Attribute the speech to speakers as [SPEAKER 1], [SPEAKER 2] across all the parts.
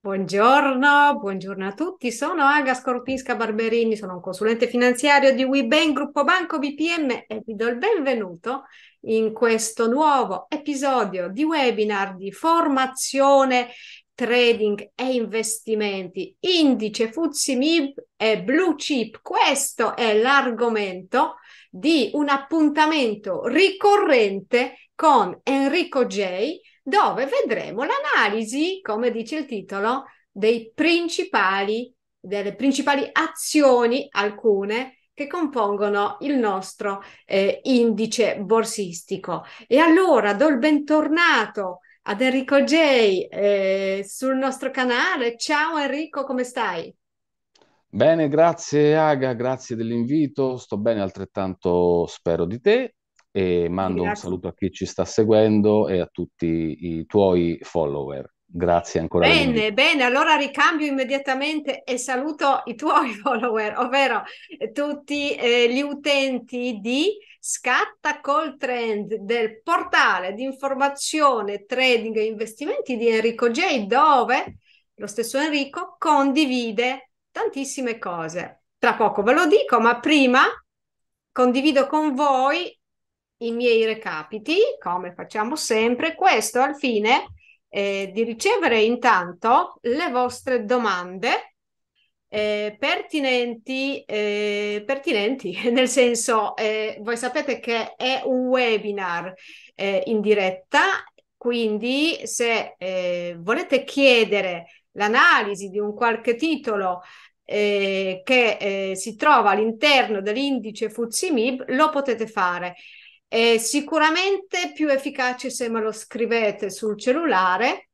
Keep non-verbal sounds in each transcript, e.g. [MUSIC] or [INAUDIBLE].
[SPEAKER 1] Buongiorno, buongiorno a tutti. Sono Aga Scorpinsca Barberini, sono un consulente finanziario di WeBank Gruppo Banco BPM e vi do il benvenuto in questo nuovo episodio di webinar di formazione trading e investimenti, indice FTSE MIB e Blue Chip. Questo è l'argomento di un appuntamento ricorrente con Enrico J dove vedremo l'analisi, come dice il titolo, dei principali, delle principali azioni, alcune, che compongono il nostro eh, indice borsistico. E allora do il bentornato ad Enrico J eh, sul nostro canale. Ciao Enrico, come stai?
[SPEAKER 2] Bene, grazie Aga, grazie dell'invito, sto bene altrettanto spero di te e mando Grazie. un saluto a chi ci sta seguendo e a tutti i tuoi follower. Grazie ancora. Bene,
[SPEAKER 1] bene, allora ricambio immediatamente e saluto i tuoi [LAUGHS] follower, ovvero tutti eh, gli utenti di Scatta Col Trend del portale di informazione, trading e investimenti di Enrico J, dove lo stesso Enrico condivide tantissime cose. Tra poco ve lo dico, ma prima condivido con voi i miei recapiti, come facciamo sempre, questo al fine eh, di ricevere intanto le vostre domande eh, pertinenti, eh, pertinenti, [LAUGHS] nel senso, eh, voi sapete che è un webinar eh, in diretta, quindi se eh, volete chiedere l'analisi di un qualche titolo eh, che eh, si trova all'interno dell'indice FUTSIMIB, lo potete fare. È sicuramente più efficace se me lo scrivete sul cellulare,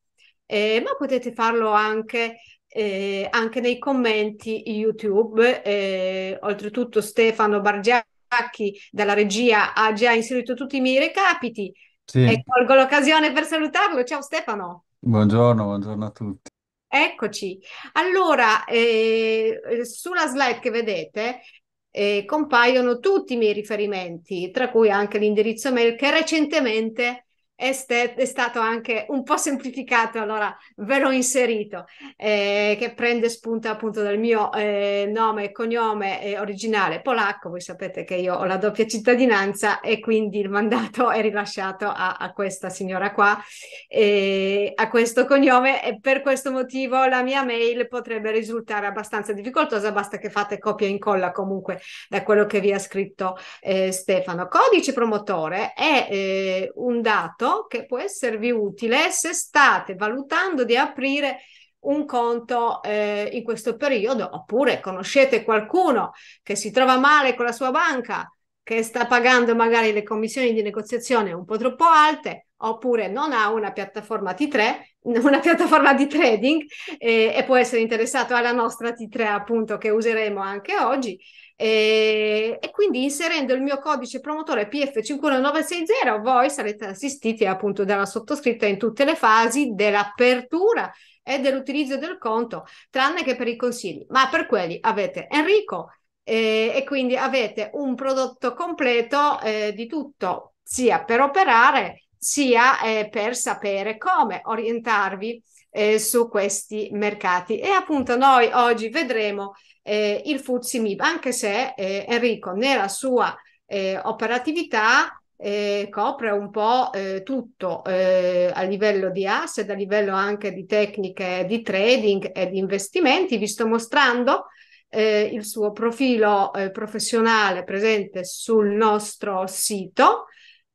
[SPEAKER 1] eh, ma potete farlo anche, eh, anche nei commenti YouTube. Eh, oltretutto Stefano Bargiacchi dalla regia ha già inserito tutti i miei recapiti sì. e colgo l'occasione per salutarlo. Ciao Stefano.
[SPEAKER 2] Buongiorno, buongiorno a tutti.
[SPEAKER 1] Eccoci. Allora, eh, sulla slide che vedete eh, compaiono tutti i miei riferimenti, tra cui anche l'indirizzo mail che recentemente è, st- è, stato anche un po' semplificato, allora ve l'ho inserito, eh, che prende spunto appunto dal mio eh, nome e cognome eh, originale polacco. Voi sapete che io ho la doppia cittadinanza e quindi il mandato è rilasciato a, a questa signora qua, eh, a questo cognome e per questo motivo la mia mail potrebbe risultare abbastanza difficoltosa, basta che fate copia e incolla comunque da quello che vi ha scritto eh, Stefano. Codice promotore è eh, un dato conto che può esservi utile se state valutando di aprire un conto eh, in questo periodo oppure conoscete qualcuno che si trova male con la sua banca che sta pagando magari le commissioni di negoziazione un po' troppo alte oppure non ha una piattaforma T3, [LAUGHS] una piattaforma di trading eh, e può essere interessato alla nostra T3 appunto che useremo anche oggi e, e, quindi inserendo il mio codice promotore PF51960 voi sarete assistiti appunto dalla sottoscritta in tutte le fasi dell'apertura e dell'utilizzo del conto, tranne che per i consigli, ma per quelli avete Enrico eh, e quindi avete un prodotto completo eh, di tutto, sia per operare sia eh, per sapere come orientarvi eh, su questi mercati. E appunto noi oggi vedremo eh, il Fuzzi MIB, anche se eh, Enrico nella sua eh, operatività eh, copre un po' eh, tutto a livello di asset, a livello anche di tecniche di trading e di investimenti. Vi sto mostrando il suo profilo professionale presente sul nostro sito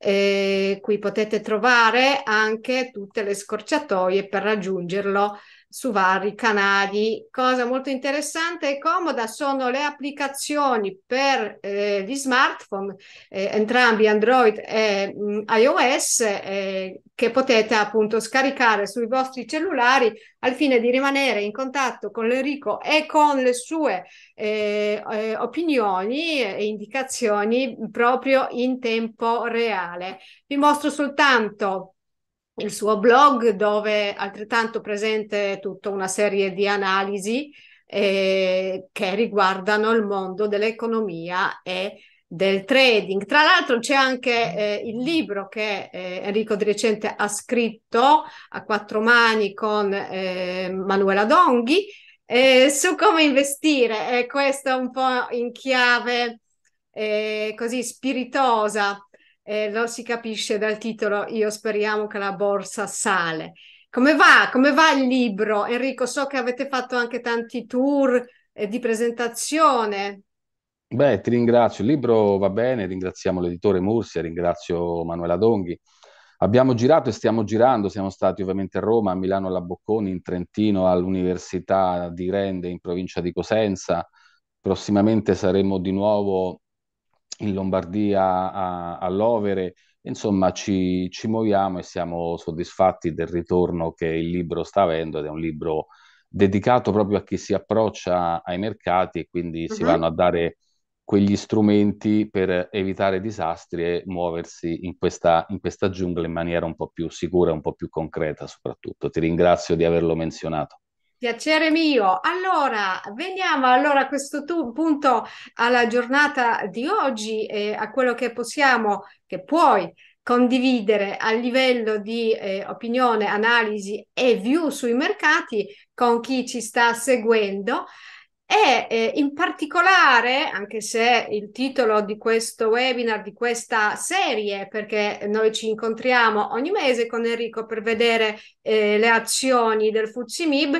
[SPEAKER 1] e qui potete trovare anche tutte le scorciatoie per raggiungerlo su vari canali. Cosa molto interessante e comoda sono le applicazioni per eh, gli smartphone, eh, entrambi Android e mh, mm, iOS, eh, che potete appunto scaricare sui vostri cellulari al fine di rimanere in contatto con l'Enrico e con le sue eh, eh, opinioni e indicazioni proprio in tempo reale. Vi mostro soltanto il suo blog dove altrettanto presente tutta una serie di analisi eh, che riguardano il mondo dell'economia e del trading. Tra l'altro c'è anche eh, il libro che eh, Enrico di Recente ha scritto a quattro mani con eh, Manuela Donghi eh, su come investire e questo è un po' in chiave eh, così spiritosa eh, lo si capisce dal titolo Io speriamo che la borsa sale. Come va? Come va il libro? Enrico, so che avete fatto anche tanti tour eh, di presentazione.
[SPEAKER 2] Beh, ti ringrazio. Il libro va bene, ringraziamo l'editore Mursia, ringrazio Manuela Donghi. Abbiamo girato e stiamo girando, siamo stati ovviamente a Roma, a Milano alla Bocconi, in Trentino all'Università di Rende in provincia di Cosenza. Prossimamente saremo di nuovo in Lombardia a, a Lovere, insomma ci, ci, muoviamo e siamo soddisfatti del ritorno che il libro sta avendo ed è un libro dedicato proprio a chi si approccia ai mercati e quindi uh-huh. si mhm. vanno a dare quegli strumenti per evitare disastri e muoversi in questa, in questa giungla in maniera un po' più sicura, e un po' più concreta soprattutto. Ti ringrazio di averlo menzionato.
[SPEAKER 1] Piacere mio. Allora, veniamo allora a questo tu, punto alla giornata di oggi e a quello che possiamo, che puoi condividere a livello di eh, opinione, analisi e view sui mercati con chi ci sta seguendo. E eh, in particolare, anche se il titolo di questo webinar, di questa serie, perché noi ci incontriamo ogni mese con Enrico per vedere eh, le azioni del FUZIMIB,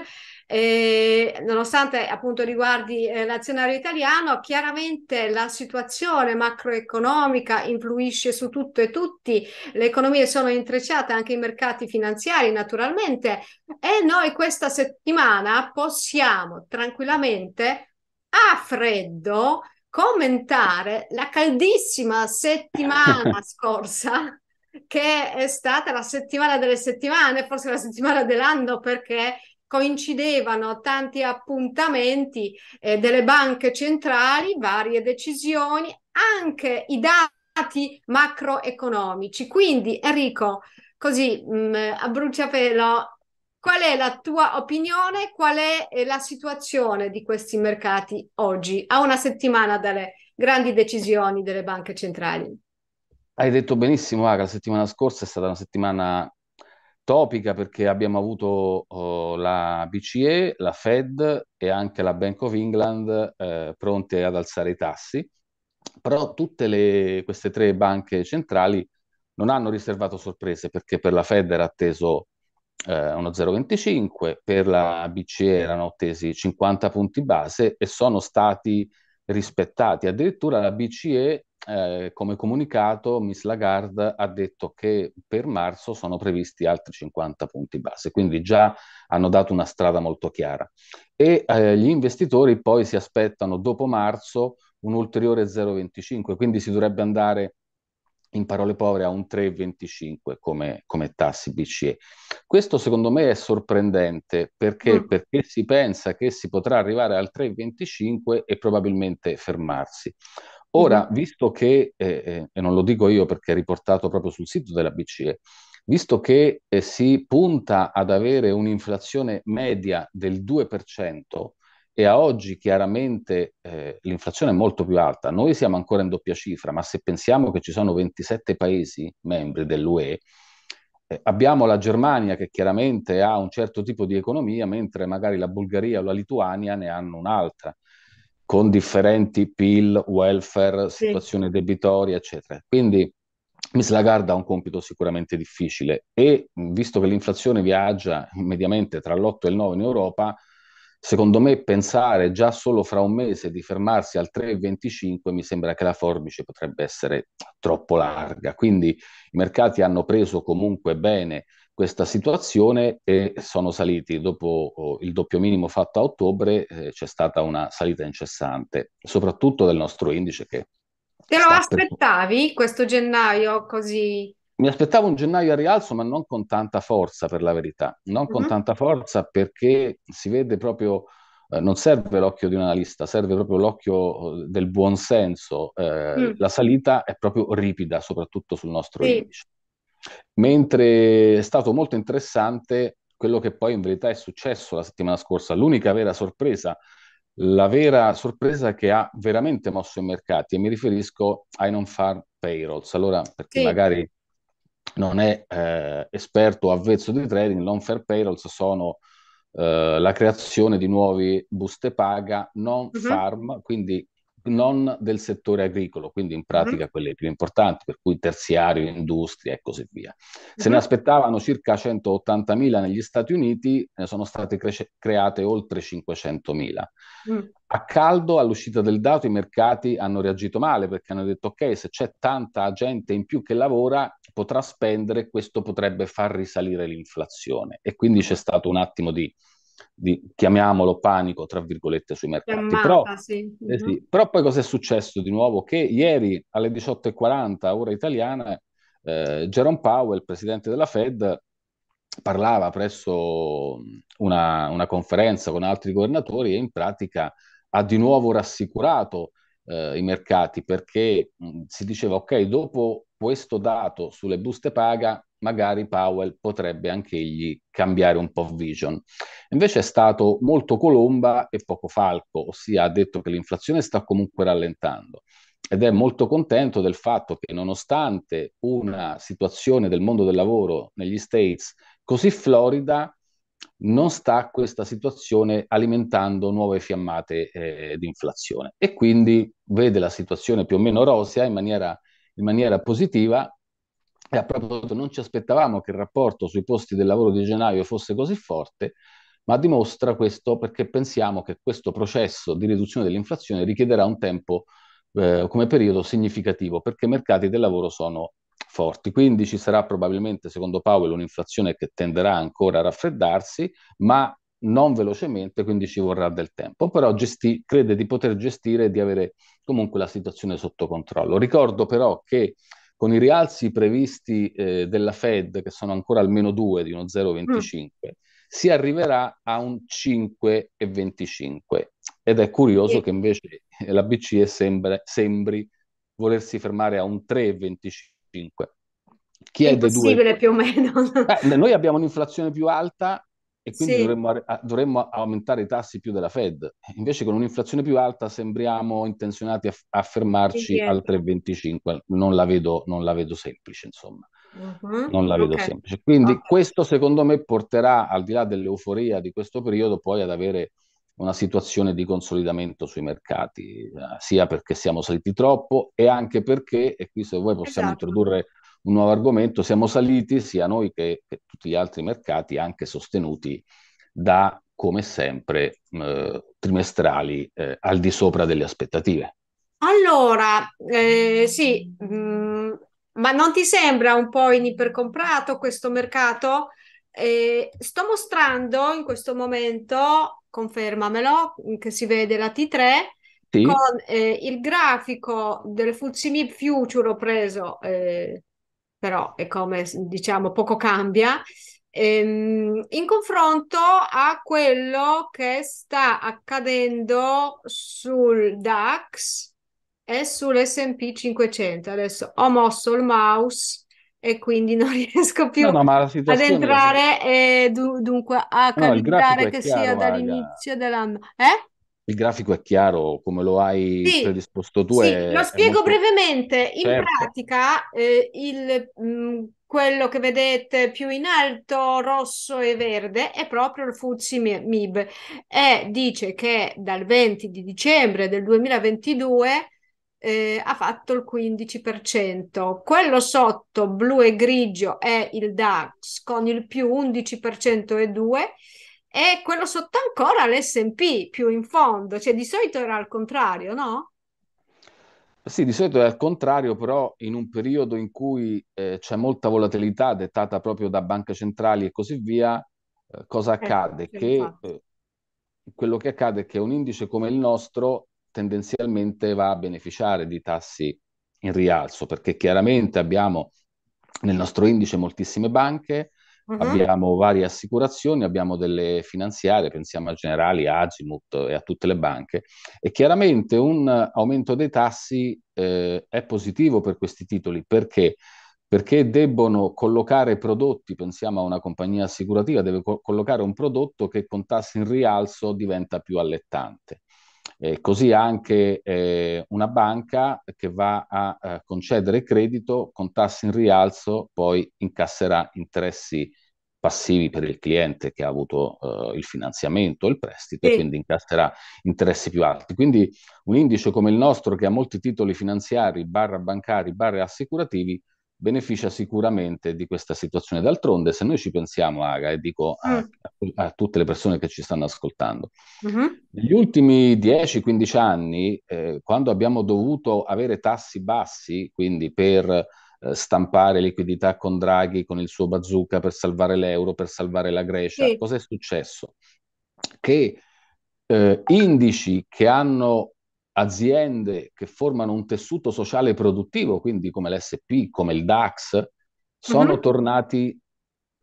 [SPEAKER 1] eh, nonostante appunto riguardi eh, l'azionario italiano, chiaramente la situazione macroeconomica influisce su tutto e tutti, le economie sono intrecciate anche i mercati finanziari naturalmente e noi questa settimana possiamo tranquillamente a freddo commentare la caldissima settimana [LAUGHS] scorsa che è stata la settimana delle settimane, forse la settimana dell'anno perché coincidevano tanti appuntamenti eh, delle banche centrali, varie decisioni, anche i dati macroeconomici. Quindi Enrico, così mh, mm, a bruciapelo, qual è la tua opinione? Qual è eh, la situazione di questi mercati oggi, a una settimana dalle grandi decisioni delle banche centrali?
[SPEAKER 2] Hai detto benissimo, Aga, la settimana scorsa è stata una settimana topica perché abbiamo avuto oh, la BCE, la Fed e anche la Bank of England eh, pronte ad alzare i tassi, però tutte le, queste tre banche centrali non hanno riservato sorprese perché per la Fed era atteso eh, uno 0,25, per la BCE erano attesi 50 punti base e sono stati rispettati. Addirittura la BCE eh, come comunicato Miss Lagarde ha detto che per marzo sono previsti altri 50 punti base, quindi già hanno dato una strada molto chiara. E eh, gli investitori poi si aspettano dopo marzo un ulteriore 0,25, quindi si dovrebbe andare in parole povere a un 3,25 come, come tassi BCE. Questo secondo me è sorprendente perché, mm. perché si pensa che si potrà arrivare al 3,25 e probabilmente fermarsi. Ora, visto che, eh, eh, e non lo dico io perché è riportato proprio sul sito della BCE, visto che eh, si punta ad avere un'inflazione media del 2% e a oggi chiaramente eh, l'inflazione è molto più alta, noi siamo ancora in doppia cifra, ma se pensiamo che ci sono 27 paesi membri dell'UE, eh, abbiamo la Germania che chiaramente ha un certo tipo di economia, mentre magari la Bulgaria o la Lituania ne hanno un'altra con differenti PIL, welfare, sì. situazione debitoria, eccetera. Quindi Miss Lagarde ha un compito sicuramente difficile e visto che l'inflazione viaggia mediamente tra l'8 e il 9 in Europa, secondo me pensare già solo fra un mese di fermarsi al 3,25 mi sembra che la forbice potrebbe essere troppo larga. Quindi i mercati hanno preso comunque bene questa situazione e sono saliti dopo oh, il doppio minimo fatto a ottobre, eh, c'è stata una salita incessante, soprattutto del nostro indice che...
[SPEAKER 1] Te lo aspettavi per... questo gennaio così?
[SPEAKER 2] Mi aspettavo un gennaio a rialzo, ma non con tanta forza per la verità, non con uh-huh. tanta forza perché si vede proprio, eh, non serve l'occhio di un analista, serve proprio l'occhio oh, del buonsenso, eh, mm. la salita è proprio ripida, soprattutto sul nostro sì. indice. Mentre è stato molto interessante quello che poi in verità è successo la settimana scorsa, l'unica vera sorpresa, la vera sorpresa che ha veramente mosso i mercati, e mi riferisco ai non farm payrolls. Allora, per chi sì. magari non è eh, esperto o avvezzo di trading, non fair payrolls sono eh, la creazione di nuovi buste paga non uh-huh. farm, quindi non del settore agricolo, quindi in mm-hmm. pratica uh-huh. quelle più importanti, per cui terziario, industria e così via. Se uh-huh. ne mm-hmm. aspettavano circa 180.000 negli Stati Uniti, ne sono state cre- create oltre 500.000. uh mm. A caldo, all'uscita del dato, i mercati hanno reagito male perché hanno detto ok, se c'è tanta gente in più che lavora, potrà spendere, questo potrebbe far risalire l'inflazione. E quindi c'è mm. stato un attimo di di, chiamiamolo panico, tra virgolette, sui mercati. Ammata, però, sì. eh mhm. sì, uh-huh. però poi cosa è successo di nuovo? Che ieri alle 18.40, ora italiana, eh, Jerome Powell, presidente della Fed, parlava presso una, una, conferenza con altri governatori e in pratica ha di nuovo rassicurato eh, i mercati perché mh, si diceva ok, dopo questo dato sulle buste paga magari Powell potrebbe anch'egli cambiare un po' vision. Invece è stato molto colomba e poco falco, ossia ha detto che l'inflazione sta comunque rallentando ed è molto contento del fatto che nonostante una situazione del mondo del lavoro negli States così florida, non sta questa situazione alimentando nuove fiammate eh, di inflazione e quindi vede la situazione più o meno rosea in maniera, in maniera positiva e a proposito, non ci aspettavamo che il rapporto sui posti del lavoro di gennaio fosse così forte, ma dimostra questo perché pensiamo che questo processo di riduzione dell'inflazione richiederà un tempo eh, come periodo significativo, perché i mercati del lavoro sono forti. Quindi ci sarà probabilmente, secondo Powell, un'inflazione che tenderà ancora a raffreddarsi, ma non velocemente, quindi ci vorrà del tempo. Però gesti- crede di poter gestire e di avere comunque la situazione sotto controllo. Ricordo però che con i rialzi previsti eh, della Fed, che sono ancora almeno due di uno 0,25, mm. si arriverà a un 5,25. Ed è curioso sì. che invece eh, la BCE sembra, sembri volersi fermare a un 3,25. Chi è, è due...
[SPEAKER 1] più o meno. Beh,
[SPEAKER 2] noi abbiamo un'inflazione più alta e quindi sì. dovremmo, ah, dovremmo, aumentare i tassi più della Fed. Invece con un'inflazione più alta sembriamo intenzionati a, a fermarci sì, al 3,25. Non la vedo, non la vedo semplice, insomma. Uh-huh. Non la vedo okay. semplice. Quindi okay. questo secondo me porterà, al di là dell'euforia di questo periodo, poi ad avere una situazione di consolidamento sui mercati, eh, sia perché siamo saliti troppo e anche perché, e qui se vuoi possiamo esatto. introdurre un nuovo argomento, siamo saliti sia noi che, che tutti gli altri mercati, anche sostenuti da, come sempre, eh, trimestrali eh, al di sopra delle aspettative.
[SPEAKER 1] Allora, eh, sì, mh, mm, ma non ti sembra un po' in ipercomprato questo mercato? Eh, sto mostrando in questo momento, confermamelo, che si vede la T3, sì. con eh, il grafico del Fulsimib Future ho preso eh, però è come diciamo poco cambia, ehm, in confronto a quello che sta accadendo sul DAX e sull'SP 500. Adesso ho mosso il mouse e quindi [LAUGHS] non
[SPEAKER 2] riesco più no, no, ad entrare
[SPEAKER 1] è... e du- dunque a no, calcolare che chiaro, sia dall'inizio dell'anno. Eh?
[SPEAKER 2] Il grafico è chiaro, come lo hai sì, predisposto tu. Sì, è, lo spiego molto...
[SPEAKER 1] brevemente. In certo. pratica, eh, il, mh, mm, quello che vedete più in alto, rosso e verde, è proprio il FTSE MIB e dice che dal 20 di dicembre del 2022 eh, ha fatto il 15%. Quello sotto, blu e grigio, è il DAX con il più 11% e 2% e quello sotto ancora l'SP più in fondo, cioè di solito era al contrario, no?
[SPEAKER 2] Sì, di solito è al contrario, però in un periodo in cui eh, c'è molta volatilità dettata proprio da banche centrali e così via, eh, cosa eh, accade? Eh, che, quello che accade è che un indice come il nostro tendenzialmente va a beneficiare di tassi in rialzo, perché chiaramente abbiamo nel nostro indice moltissime banche, Uh-huh. Abbiamo varie assicurazioni, abbiamo delle finanziarie, pensiamo a Generali, a Azimut e a tutte le banche. E chiaramente un aumento dei tassi eh, è positivo per questi titoli perché? perché debbono collocare prodotti, pensiamo a una compagnia assicurativa, deve co- collocare un prodotto che con tassi in rialzo diventa più allettante. Eh, così anche eh, una banca che va a, a, eh, concedere credito con tassi in rialzo poi incasserà interessi passivi per il cliente che ha avuto eh, il finanziamento, il prestito e quindi incasserà interessi più alti. Quindi un indice come il nostro che ha molti titoli finanziari, barra bancari, barra assicurativi, beneficia sicuramente di questa situazione. D'altronde, se noi ci pensiamo, Aga, e dico a, mm. a tutte le persone che ci stanno ascoltando, uh-huh. negli ultimi 10-15 anni, eh, quando abbiamo dovuto avere tassi bassi, quindi per eh, stampare liquidità con Draghi, con il suo bazooka, per salvare l'euro, per salvare la Grecia, sì. cosa è successo? Che eh, indici che hanno aziende che formano un tessuto sociale produttivo, quindi come l'SP, come il DAX, sono uh-huh. tornati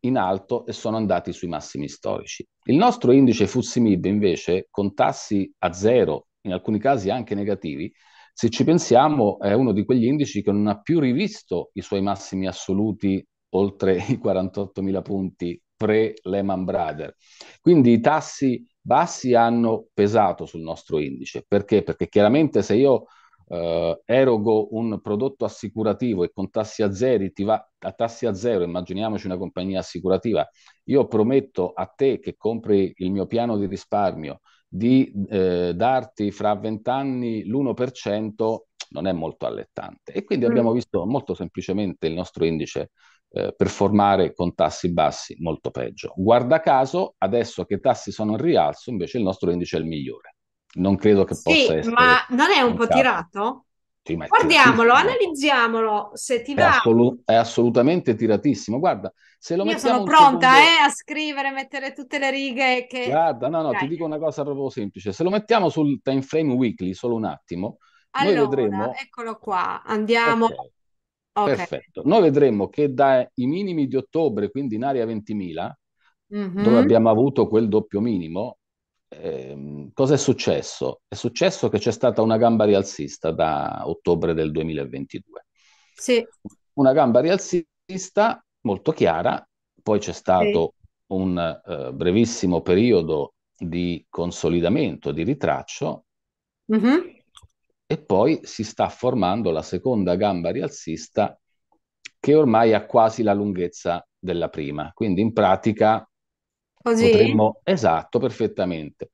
[SPEAKER 2] in alto e sono andati sui massimi storici. Il nostro indice FTSE invece, con tassi a zero, in alcuni casi anche negativi, se ci pensiamo è uno di quegli indici che non ha più rivisto i suoi massimi assoluti oltre i 48.000 punti pre Lehman Brothers. Quindi i tassi bassi hanno pesato sul nostro indice. Perché? Perché chiaramente se io eh, erogo un prodotto assicurativo e con tassi a, zero, va, a tassi a zero, immaginiamoci una compagnia assicurativa, io prometto a te che compri il mio piano di risparmio di eh, darti fra vent'anni l'1%, non è molto allettante. E quindi mm. abbiamo visto molto semplicemente il nostro indice eh, performare con tassi bassi molto peggio. Guarda caso, adesso che i tassi sono in rialzo, invece il nostro indice è il migliore. Non credo che possa essere. Ma
[SPEAKER 1] non è un po' tirato?
[SPEAKER 2] Sì, Guardiamolo,
[SPEAKER 1] analizziamolo se ti è va.
[SPEAKER 2] Assolu- è assolutamente tiratissimo. Guarda, se lo Io sono pronta secondo... eh,
[SPEAKER 1] a scrivere, mettere tutte le righe. Che... Guarda, no, no, Dai. ti
[SPEAKER 2] dico una cosa proprio semplice. Se lo mettiamo sul time frame weekly, solo un attimo, allora, noi vedremo.
[SPEAKER 1] Eccolo qua, andiamo. Okay. Okay. Perfetto.
[SPEAKER 2] Noi vedremo che dai minimi di ottobre, quindi in area 20.000, mm-hmm. dove abbiamo avuto quel doppio minimo, eh, cosa è successo? È successo che c'è stata una gamba rialzista da ottobre del 2022. Sì. Una gamba rialzista molto chiara, poi c'è stato sì. un eh, brevissimo periodo di consolidamento, di ritraccio, mm-hmm e poi si sta formando la seconda gamba rialzista che ormai ha quasi la lunghezza della prima. Quindi in pratica Così. potremmo... Esatto, perfettamente.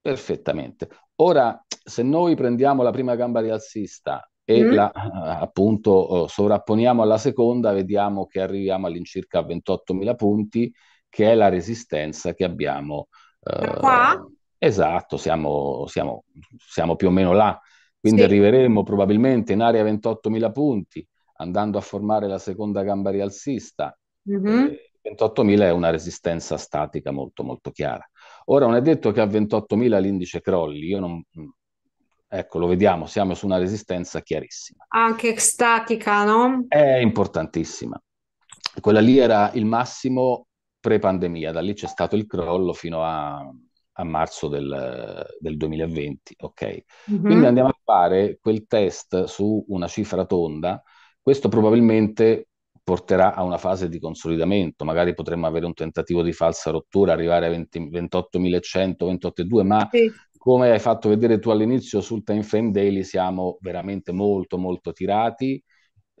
[SPEAKER 2] Perfettamente. Ora, se noi prendiamo la prima gamba rialzista e mm. la eh, appunto eh, sovrapponiamo alla seconda, vediamo che arriviamo all'incirca a 28.000 punti, che è la resistenza che abbiamo. Eh, Qua? Esatto, siamo, siamo, siamo più o meno là. Quindi sì. arriveremo probabilmente in area 28.000 punti, andando a formare la seconda gamba rialzista. Mm-hmm. Eh, 28.000 è una resistenza statica molto molto chiara. Ora non è detto che a 28.000 l'indice crolli, io non, mm, Ecco, lo vediamo, siamo su una resistenza chiarissima.
[SPEAKER 1] Anche statica, no?
[SPEAKER 2] È importantissima. Quella lì era il massimo pre-pandemia, da lì c'è stato il crollo fino a a marzo del, del 2020, ok? Mm-hmm. Quindi andiamo a fare quel test su una cifra tonda, questo probabilmente porterà a una fase di consolidamento, magari potremmo avere un tentativo di falsa rottura, arrivare a 28.100, 28.2, ma sì. come hai fatto vedere tu all'inizio sul time frame daily siamo veramente molto molto tirati,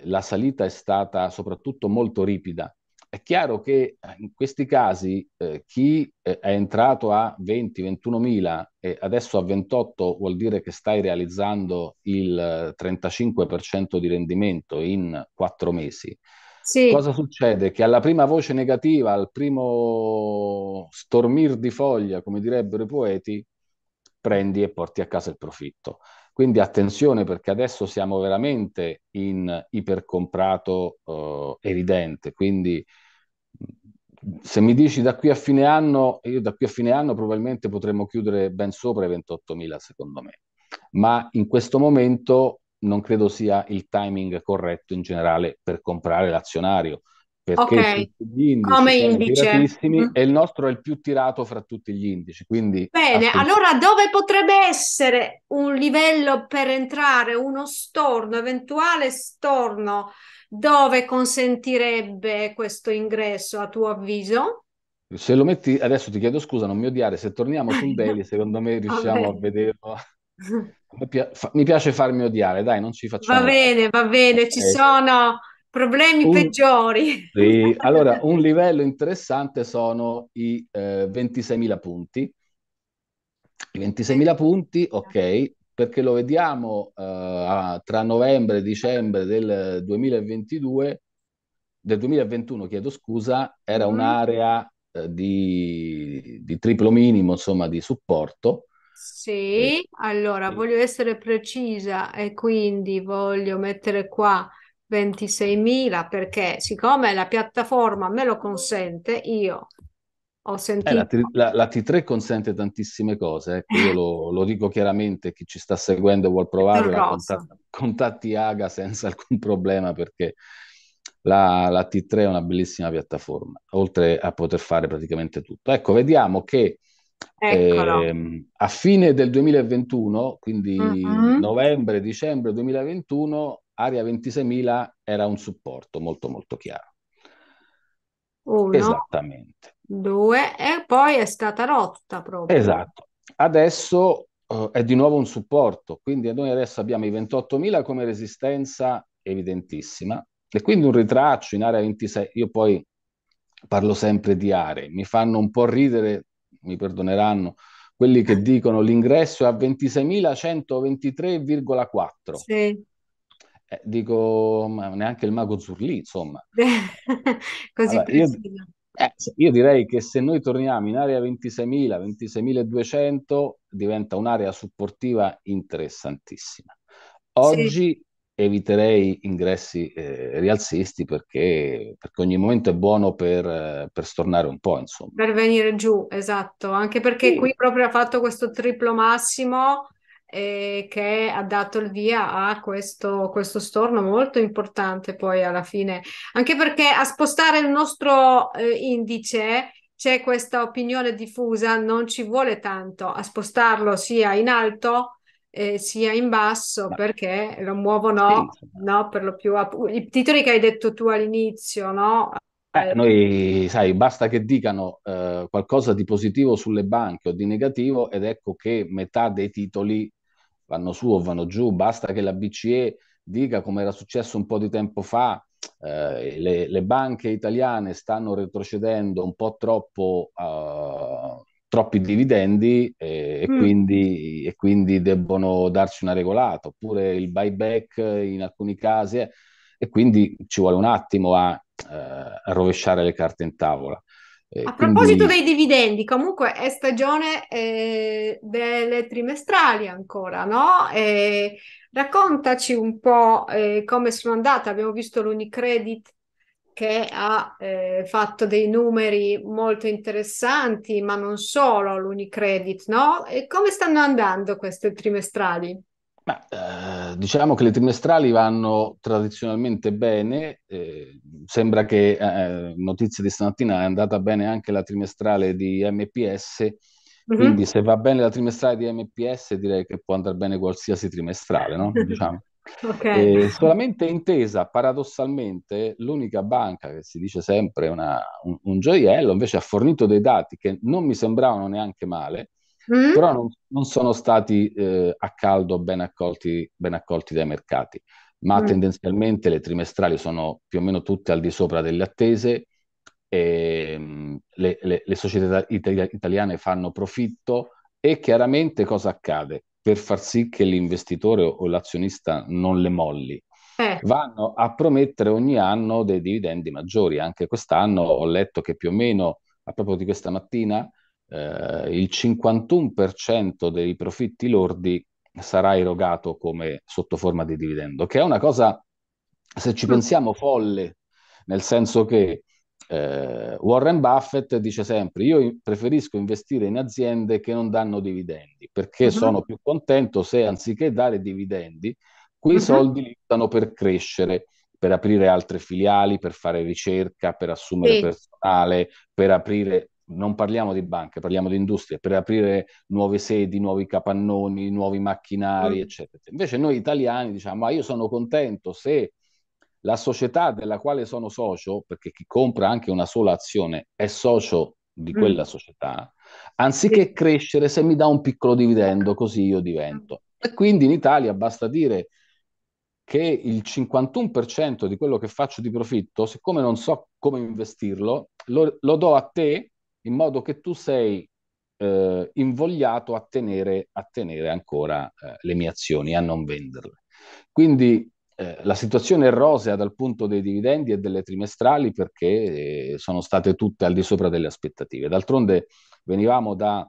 [SPEAKER 2] la salita è stata soprattutto molto ripida, è chiaro che eh, in questi casi eh, chi eh, è entrato a 20-21 mila e adesso a 28 vuol dire che stai realizzando il 35% eh, di rendimento in quattro mesi. Sì. Cosa succede? Che alla prima voce negativa, al primo stormir di foglia, come direbbero i poeti, prendi e porti a casa il profitto. Quindi attenzione perché adesso siamo veramente in ipercomprato eh, evidente, quindi se mi dici da qui a fine anno, io da qui a fine anno probabilmente potremmo chiudere ben sopra i 28.000 secondo me, ma in questo momento non credo sia il timing corretto in generale per comprare l'azionario perché okay. gli indici come indice mm. e il nostro è il più tirato fra tutti gli indici. Quindi Bene, allora
[SPEAKER 1] dove potrebbe essere un livello per entrare, uno storno, eventuale storno, dove consentirebbe questo ingresso a tuo avviso?
[SPEAKER 2] Se lo metti, adesso ti chiedo scusa, non mi odiare, se torniamo su [LAUGHS] Bailey secondo me riusciamo a vederlo. [LAUGHS] Mi piace farmi odiare, dai, non ci facciamo. Va bene,
[SPEAKER 1] va bene, ci eh. sono Problemi un, peggiori.
[SPEAKER 2] Sì, allora [LAUGHS] un livello interessante sono i eh, 26.000 punti. I 26.000 punti, ok, perché lo vediamo eh, tra novembre e dicembre del 2022, del 2021, chiedo scusa, era mm. un'area eh, di, di, triplo minimo, insomma, di supporto.
[SPEAKER 1] Sì, allora voglio essere precisa e quindi voglio mettere qua 26.000 perché siccome la piattaforma me lo consente, io ho sentito... Eh,
[SPEAKER 2] la, la, la, T3 consente tantissime cose, ecco, io lo, lo, dico chiaramente, chi ci sta seguendo e vuol provare, contatti, contatti AGA senza alcun problema perché la, la, T3 è una bellissima piattaforma, oltre a poter fare praticamente tutto. Ecco, vediamo che eh, a fine del 2021, quindi uh-huh. novembre, dicembre 2021, area 26.000 era un supporto molto molto chiaro. Uno, Esattamente.
[SPEAKER 1] Due e poi è stata rotta proprio. Esatto.
[SPEAKER 2] Adesso eh, è di nuovo un supporto, quindi noi adesso abbiamo i 28.000 come resistenza evidentissima e quindi un ritraccio in area 26. Io poi parlo sempre di aree, mi fanno un po' ridere, mi perdoneranno, quelli che [LAUGHS] dicono l'ingresso è a 26.123,4. Sì. Eh, dico, ma neanche il mago Zurli, insomma.
[SPEAKER 1] [LAUGHS] Così allora, io,
[SPEAKER 2] eh, io, direi che se noi torniamo in area 26.000, 26.200, diventa un'area supportiva interessantissima. Oggi sì. eviterei ingressi eh, rialzisti perché, perché, ogni momento è buono per, eh, per, stornare un po', insomma.
[SPEAKER 1] Per venire giù, esatto, anche perché sì. qui proprio ha fatto questo triplo massimo eh, che ha dato il via a questo, questo, storno molto importante poi alla fine, anche perché a spostare il nostro eh, indice c'è questa opinione diffusa, non ci vuole tanto a spostarlo sia in alto eh, sia in basso perché lo muovono no, per lo più a... i titoli che hai detto tu all'inizio, no? Eh,
[SPEAKER 2] noi, sai, basta che dicano eh, qualcosa di positivo sulle banche o di negativo ed ecco che metà dei titoli vanno su o vanno giù, basta che la BCE dica come era successo un po' di tempo fa, eh, le, le, banche italiane stanno retrocedendo un po' troppo, uh, troppi dividendi eh, e, mm. quindi, e, quindi, debbono darci una regolata, oppure il buyback in alcuni casi eh, e quindi ci vuole un attimo a, uh, a rovesciare le carte in tavola. Eh, a proposito quindi...
[SPEAKER 1] dei dividendi, comunque è stagione eh, delle trimestrali ancora, no? Eh, raccontaci un po' eh, come sono andate. Abbiamo visto l'Unicredit che ha eh, fatto dei numeri molto interessanti, ma non solo l'Unicredit, no? E come stanno andando queste trimestrali? Ma,
[SPEAKER 2] eh, diciamo che le trimestrali vanno tradizionalmente bene, eh, sembra che eh, notizie di stamattina è andata bene anche la trimestrale di MPS, mm-hmm. quindi se va bene la trimestrale di MPS direi che può andare bene qualsiasi trimestrale, no? diciamo. [LAUGHS] okay. Eh, solamente intesa, paradossalmente, l'unica banca che si dice sempre una, un, un gioiello invece ha fornito dei dati che non mi sembravano neanche male, mm? però non, non, sono stati eh, a caldo ben accolti, ben accolti dai mercati, ma mm. tendenzialmente le trimestrali sono più o meno tutte al di sopra delle attese, e, mm, le, le, le società itali- italiane fanno profitto e chiaramente cosa accade? Per far sì che l'investitore o, l'azionista non le molli. Eh. vanno a promettere ogni anno dei dividendi maggiori. Anche quest'anno ho letto che più o meno, a proprio di questa mattina, eh, il 51% dei profitti lordi sarà erogato come sotto forma di dividendo, che è una cosa, se ci mm. pensiamo, folle, nel senso che eh, Warren Buffett dice sempre io preferisco investire in aziende che non danno dividendi, perché uh-huh. sono più contento se anziché dare dividendi, quei uh-huh. soldi li usano per crescere per aprire altre filiali, per fare ricerca, per assumere sì. personale, per aprire non parliamo di banche, parliamo di industrie, per aprire nuove sedi, nuovi capannoni, nuovi macchinari, mm. eccetera. Invece noi italiani diciamo, ma io sono contento se la società della quale sono socio, perché chi compra anche una sola azione è socio di mm. quella società, anziché crescere se mi dà un piccolo dividendo, così io divento. E quindi in Italia basta dire che il 51% di quello che faccio di profitto, siccome non so come investirlo, lo, lo do a te in modo che tu sei eh, invogliato a tenere, a tenere ancora eh, le mie azioni, a non venderle. Quindi eh, la situazione è rosea dal punto dei dividendi e delle trimestrali perché eh, sono state tutte al di sopra delle aspettative. D'altronde venivamo da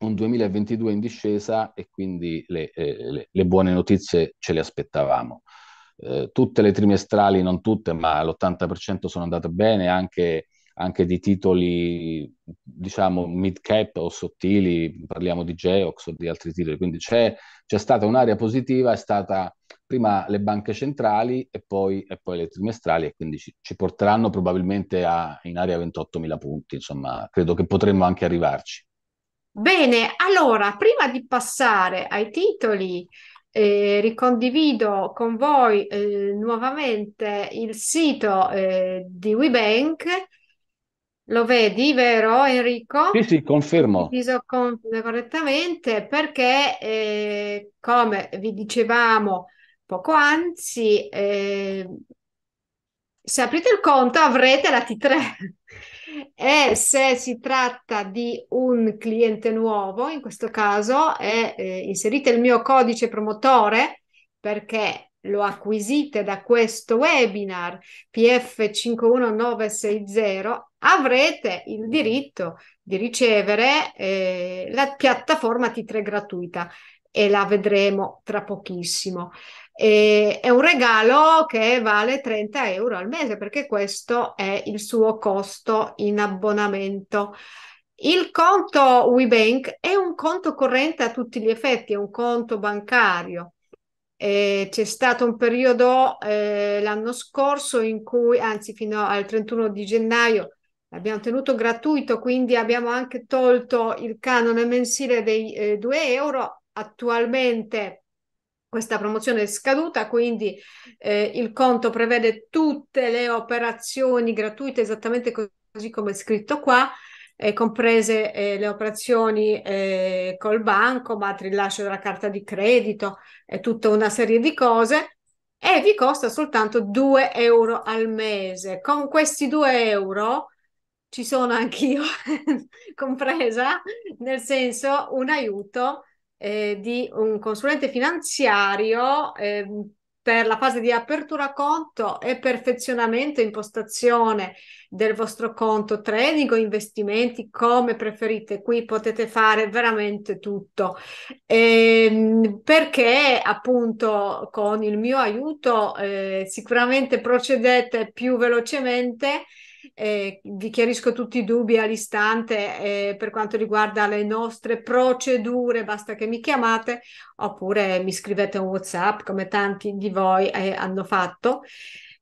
[SPEAKER 2] un 2022 in discesa e quindi le, eh, le, le buone notizie ce le aspettavamo. Eh, tutte le trimestrali, non tutte, ma l'80% sono andate bene, anche anche di titoli, diciamo, mid-cap o sottili, parliamo di Geox o di altri titoli, quindi c'è, c'è stata un'area positiva, è stata prima le banche centrali e poi, e poi le trimestrali e quindi ci, ci porteranno probabilmente a, in area 28.000 punti, insomma, credo che potremmo anche arrivarci.
[SPEAKER 1] Bene, allora, prima di passare ai titoli, eh, ricondivido con voi eh, nuovamente il sito eh, di WeBank lo vedi, vero Enrico? Sì, sì,
[SPEAKER 2] confermo.
[SPEAKER 1] Diviso con- correttamente perché, eh, come vi dicevamo poco anzi, eh, se aprite il conto avrete la T3 [LAUGHS] e se si tratta di un cliente nuovo, in questo caso, è, eh, inserite il mio codice promotore perché lo acquisite da questo webinar PF51960 avrete il diritto di ricevere eh, la piattaforma T3 gratuita e la vedremo tra pochissimo. E è un regalo che vale 30 euro al mese perché questo è il suo costo in abbonamento. Il conto WeBank è un conto corrente a tutti gli effetti, è un conto bancario. Eh, c'è stato un periodo eh, l'anno scorso in cui, anzi fino al 31 di gennaio, L'abbiamo tenuto gratuito, quindi abbiamo anche tolto il canone mensile dei eh, 2 euro. Attualmente questa promozione è scaduta, quindi eh, il conto prevede tutte le operazioni gratuite, esattamente così come è scritto qua, eh, comprese eh, le operazioni eh, col banco, ma rilascio della carta di credito e tutta una serie di cose. E vi costa soltanto 2 euro al mese. Con questi 2 euro ci sono anch'io [LAUGHS] compresa, nel senso un aiuto eh, di un consulente finanziario eh, per la fase di apertura conto e perfezionamento e impostazione del vostro conto trading o investimenti come preferite. Qui potete fare veramente tutto eh, perché appunto con il mio aiuto eh, sicuramente procedete più velocemente eh, vi chiarisco tutti i dubbi all'istante eh, per quanto riguarda le nostre procedure, basta che mi chiamate oppure mi scrivete un WhatsApp come tanti di voi eh, hanno fatto.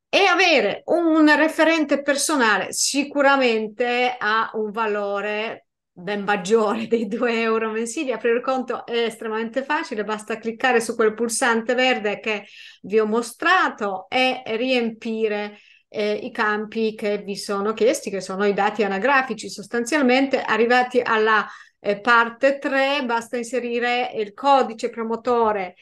[SPEAKER 1] E avere un referente personale sicuramente ha un valore ben maggiore [LAUGHS] dei 2 euro mensili. Aprire il conto è estremamente facile, basta cliccare su quel pulsante verde che vi ho mostrato e riempire eh, i campi che vi sono chiesti, che sono i dati anagrafici. Sostanzialmente, arrivati alla eh, parte 3, basta inserire il codice promotore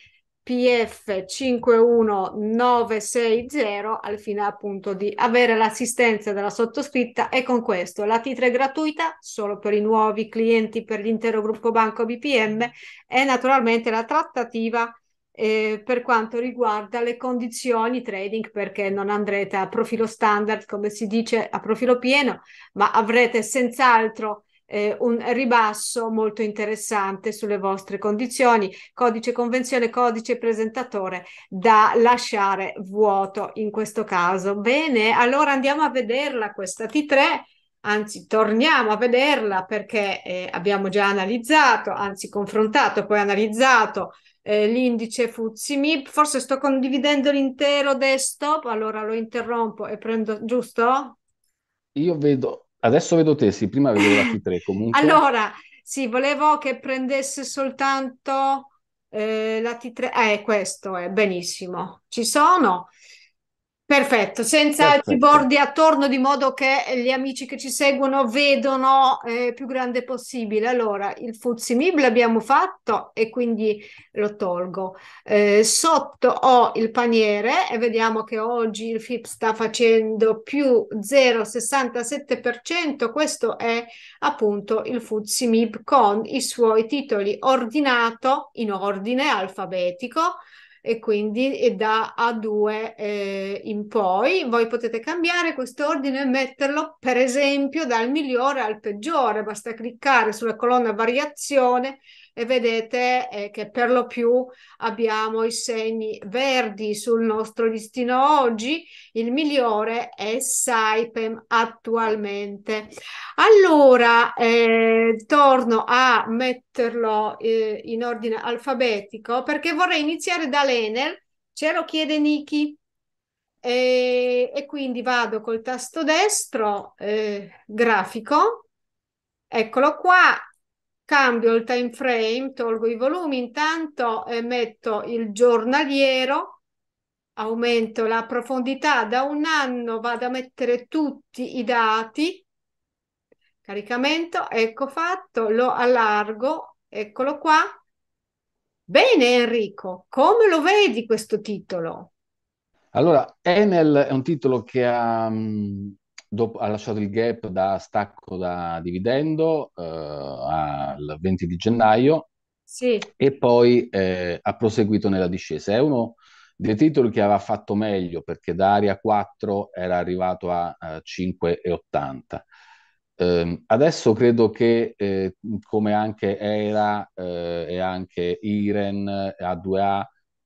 [SPEAKER 1] PF51960 al fine appunto di avere l'assistenza della sottoscritta e con questo la titra è gratuita solo per i nuovi clienti per l'intero gruppo banco BPM e naturalmente la trattativa eh, per quanto riguarda le condizioni trading, perché non andrete a profilo standard, come si dice, a profilo pieno, ma avrete senz'altro eh, un ribasso molto interessante sulle vostre condizioni. Codice convenzione, codice presentatore da lasciare vuoto in questo caso. Bene, allora andiamo a vederla questa T3 anzi torniamo a vederla perché eh, abbiamo già analizzato, anzi confrontato, poi analizzato eh, l'indice Fuzzi Forse sto condividendo l'intero desktop, allora lo interrompo e prendo, giusto?
[SPEAKER 2] Io vedo, adesso vedo te, sì, prima vedo la T3 [LAUGHS] comunque. allora,
[SPEAKER 1] sì, volevo che prendesse soltanto eh, la T3, eh, questo è benissimo, ci sono. Perfetto, senza bordi attorno di modo che gli amici che ci seguono vedano eh, più grande possibile. Allora, il Fuzimib l'abbiamo fatto e quindi lo tolgo. Eh, sotto ho il paniere e vediamo che oggi il FIP sta facendo più 0,67%. Questo è appunto il Fuzimib con i suoi titoli ordinato in ordine alfabetico e quindi è da A2 eh, in poi. Voi potete cambiare questo ordine e metterlo per esempio dal migliore al peggiore, basta cliccare sulla colonna variazione e vedete eh, che per lo più abbiamo i segni verdi sul nostro listino oggi, il migliore è Saipem attualmente. Allora, eh, torno a metterlo eh, in ordine alfabetico perché vorrei iniziare dall'Enel, ce lo chiede Niki. E, e, quindi vado col tasto destro, eh, grafico, eccolo qua, cambio il time frame, tolgo i volumi, intanto eh, metto il giornaliero, aumento la profondità, da un anno vado a mettere tutti i dati, caricamento, ecco fatto, lo allargo, eccolo qua. Bene Enrico, come lo vedi questo titolo?
[SPEAKER 2] Allora, Enel è un titolo che ha, mm, dopo, ha lasciato il gap da stacco da dividendo eh, al 20 di gennaio sì. e poi eh, ha proseguito nella discesa. È uno dei titoli che aveva fatto meglio perché da area 4 era arrivato a, a 5,80. Eh, adesso credo che eh, come anche Era eh, e anche Iren A2A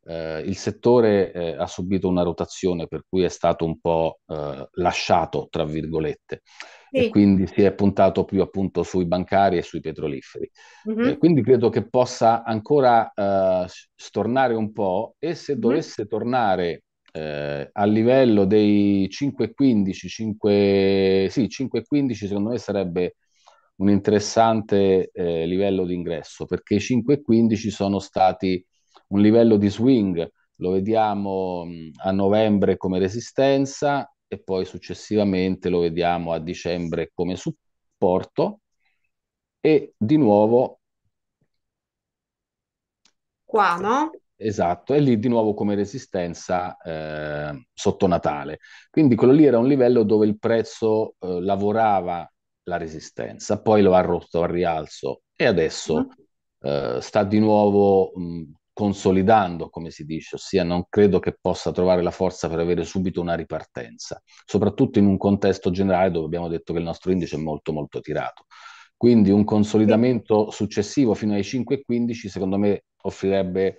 [SPEAKER 2] eh, il settore eh, ha subito una rotazione per cui è stato un po' eh, lasciato, tra virgolette, sì. e quindi si è puntato più appunto sui bancari e sui petroliferi. Mm-hmm. quindi credo che possa ancora eh, stornare un po' e se mm-hmm. dovesse tornare eh, a livello dei 5,15, sì, 5,15 secondo me sarebbe un interessante livello di ingresso perché i 5,15 sono stati un livello di swing, lo vediamo mm, a novembre come resistenza e poi successivamente lo vediamo a dicembre come supporto e di nuovo
[SPEAKER 1] qua, no?
[SPEAKER 2] Esatto, e lì di nuovo come resistenza eh, sotto Natale. Quindi quello lì era un livello dove il prezzo eh, lavorava la resistenza, poi lo ha rotto al rialzo e adesso mm-hmm. eh, sta di nuovo mh, mm, consolidando, come si dice, ossia non credo che possa trovare la forza per avere subito una ripartenza, soprattutto in un contesto generale dove abbiamo detto che il nostro indice è molto molto tirato. Quindi un consolidamento successivo fino ai 5,15 secondo me offrirebbe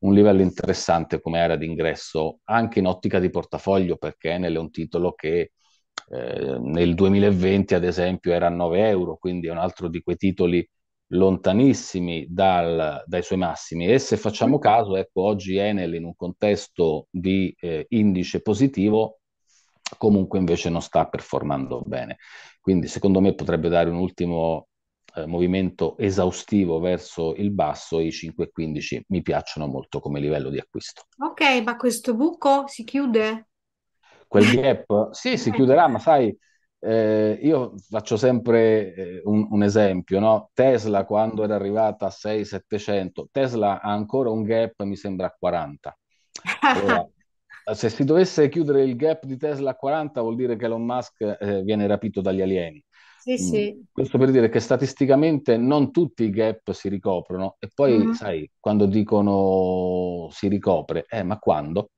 [SPEAKER 2] un livello interessante come area d'ingresso anche in ottica di portafoglio perché Enel è un titolo che eh, nel 2020 ad esempio era a 9 euro, quindi è un altro di quei titoli lontanissimi dal, dai suoi massimi e se facciamo caso, ecco, oggi Enel in un contesto di eh, indice positivo comunque invece non sta performando bene. Quindi secondo me potrebbe dare un ultimo eh, movimento esaustivo verso il basso i 5,15 mi piacciono molto come livello di acquisto.
[SPEAKER 1] Ok, ma questo buco si chiude?
[SPEAKER 2] Quel gap sì, si eh. chiuderà, ma sai, eh, io faccio sempre eh, un, un, esempio, no? Tesla quando era arrivata a 6-700, Tesla ha ancora un gap, mi sembra, a 40. Allora, [LAUGHS] se si dovesse chiudere il gap di Tesla a 40 vuol dire che Elon Musk eh, viene rapito dagli alieni.
[SPEAKER 1] Sì, mm. sì.
[SPEAKER 2] Questo per dire che statisticamente non tutti i gap si ricoprono e poi, mm sai, quando dicono si ricopre, eh, ma quando?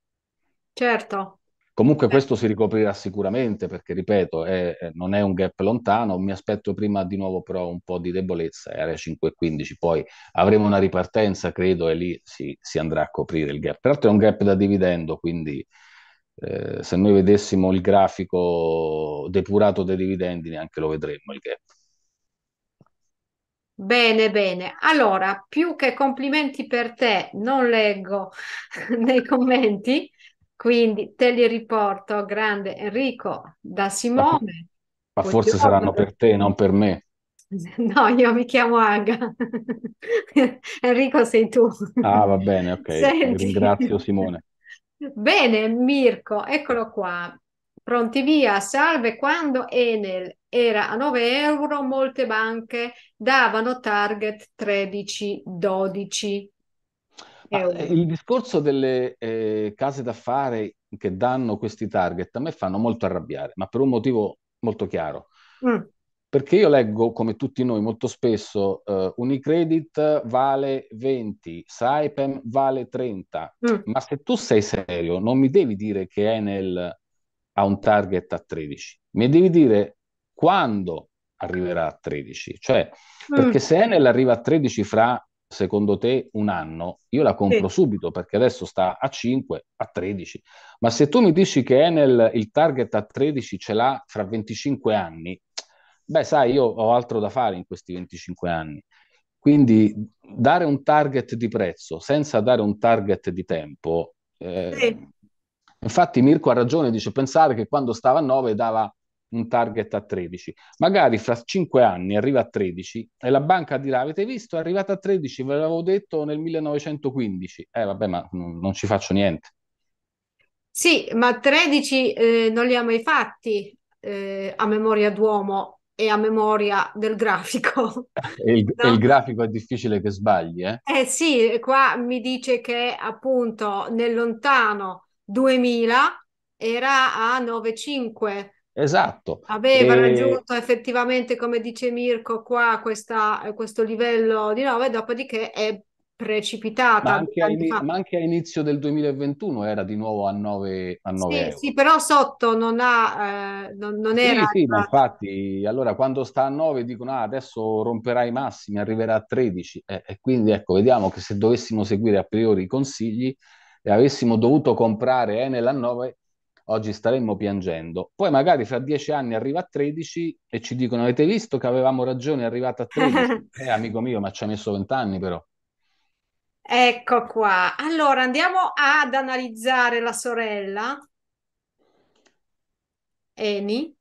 [SPEAKER 1] Certo.
[SPEAKER 2] Comunque questo si ricoprirà sicuramente perché, ripeto, è, non è un gap lontano, mi aspetto prima di nuovo però un po' di debolezza, area 5,15, poi avremo una ripartenza, credo, e lì si, si, andrà a coprire il gap. Peraltro è un gap da dividendo, quindi eh, se noi vedessimo il grafico depurato dei dividendi neanche lo vedremmo il gap.
[SPEAKER 1] Bene, bene. Allora, più che complimenti per te, non leggo [LAUGHS] nei commenti. Quindi te li riporto, grande Enrico, da Simone.
[SPEAKER 2] Ma forse saranno per te, non per me.
[SPEAKER 1] [LAUGHS] No, io mi chiamo Aga. [LAUGHS] Enrico sei tu. Ah,
[SPEAKER 2] va bene, ok. [LAUGHS] Senti. Ringrazio Simone.
[SPEAKER 1] Bene, Mirko, eccolo qua. Pronti via, salve. Quando Enel era a 9 euro, molte banche davano target 13-12. Eh, il
[SPEAKER 2] discorso delle eh, case d'affari che danno questi target a me fanno molto arrabbiare, ma per un motivo molto chiaro. Mm. Perché io leggo, come tutti noi, molto spesso eh, Unicredit vale 20, Saipem vale 30, mm. ma se tu sei serio non mi devi dire che Enel ha un target a 13, mi devi dire quando arriverà a 13, cioè mm. perché se Enel arriva a 13 fra secondo te un anno, io la compro sì. subito perché adesso sta a 5, a 13. Ma se tu mi dici che Enel il target a 13 ce l'ha fra 25 anni, beh, sai, io ho altro da fare in questi 25 anni. Quindi dare un target di prezzo senza dare un target di tempo. Eh, sì. Infatti Mirko ha ragione, dice pensare che quando stava a 9 dava un target a 13. Magari fra 5 anni arriva a 13 e la banca dirà: Avete visto, è arrivata a 13, ve l'avevo detto nel 1915. Eh, vabbè, ma n- non ci faccio niente.
[SPEAKER 1] Sì, ma 13 eh, non li ha mai fatti eh, a memoria d'uomo e a memoria del grafico. [LAUGHS]
[SPEAKER 2] il, no? il, grafico è difficile che sbagli, eh?
[SPEAKER 1] Eh sì, qua mi dice che appunto nel lontano 2000 era a 9,5 Esatto. Aveva e... raggiunto effettivamente, come dice Mirko, qua questa, questo livello di 9, dopodiché è precipitata. Ma anche, a, in... ma
[SPEAKER 2] anche a inizio del 2021 era di nuovo a 9, a 9 sì, euro. Sì,
[SPEAKER 1] però sotto non, ha, eh, non, non sì, era... Sì, ma
[SPEAKER 2] infatti, allora quando sta a 9 dicono ah, adesso romperà i massimi, arriverà a 13. Eh, e quindi ecco, vediamo che se dovessimo seguire a priori i consigli e avessimo dovuto comprare Enel a 9 oggi staremmo piangendo. Poi magari fra dieci anni arriva a 13 e ci dicono avete visto che avevamo ragione, è arrivata a 13. [LAUGHS] eh, amico mio, ma ci ha messo vent'anni però.
[SPEAKER 1] Ecco qua. Allora andiamo ad analizzare la sorella. Eni.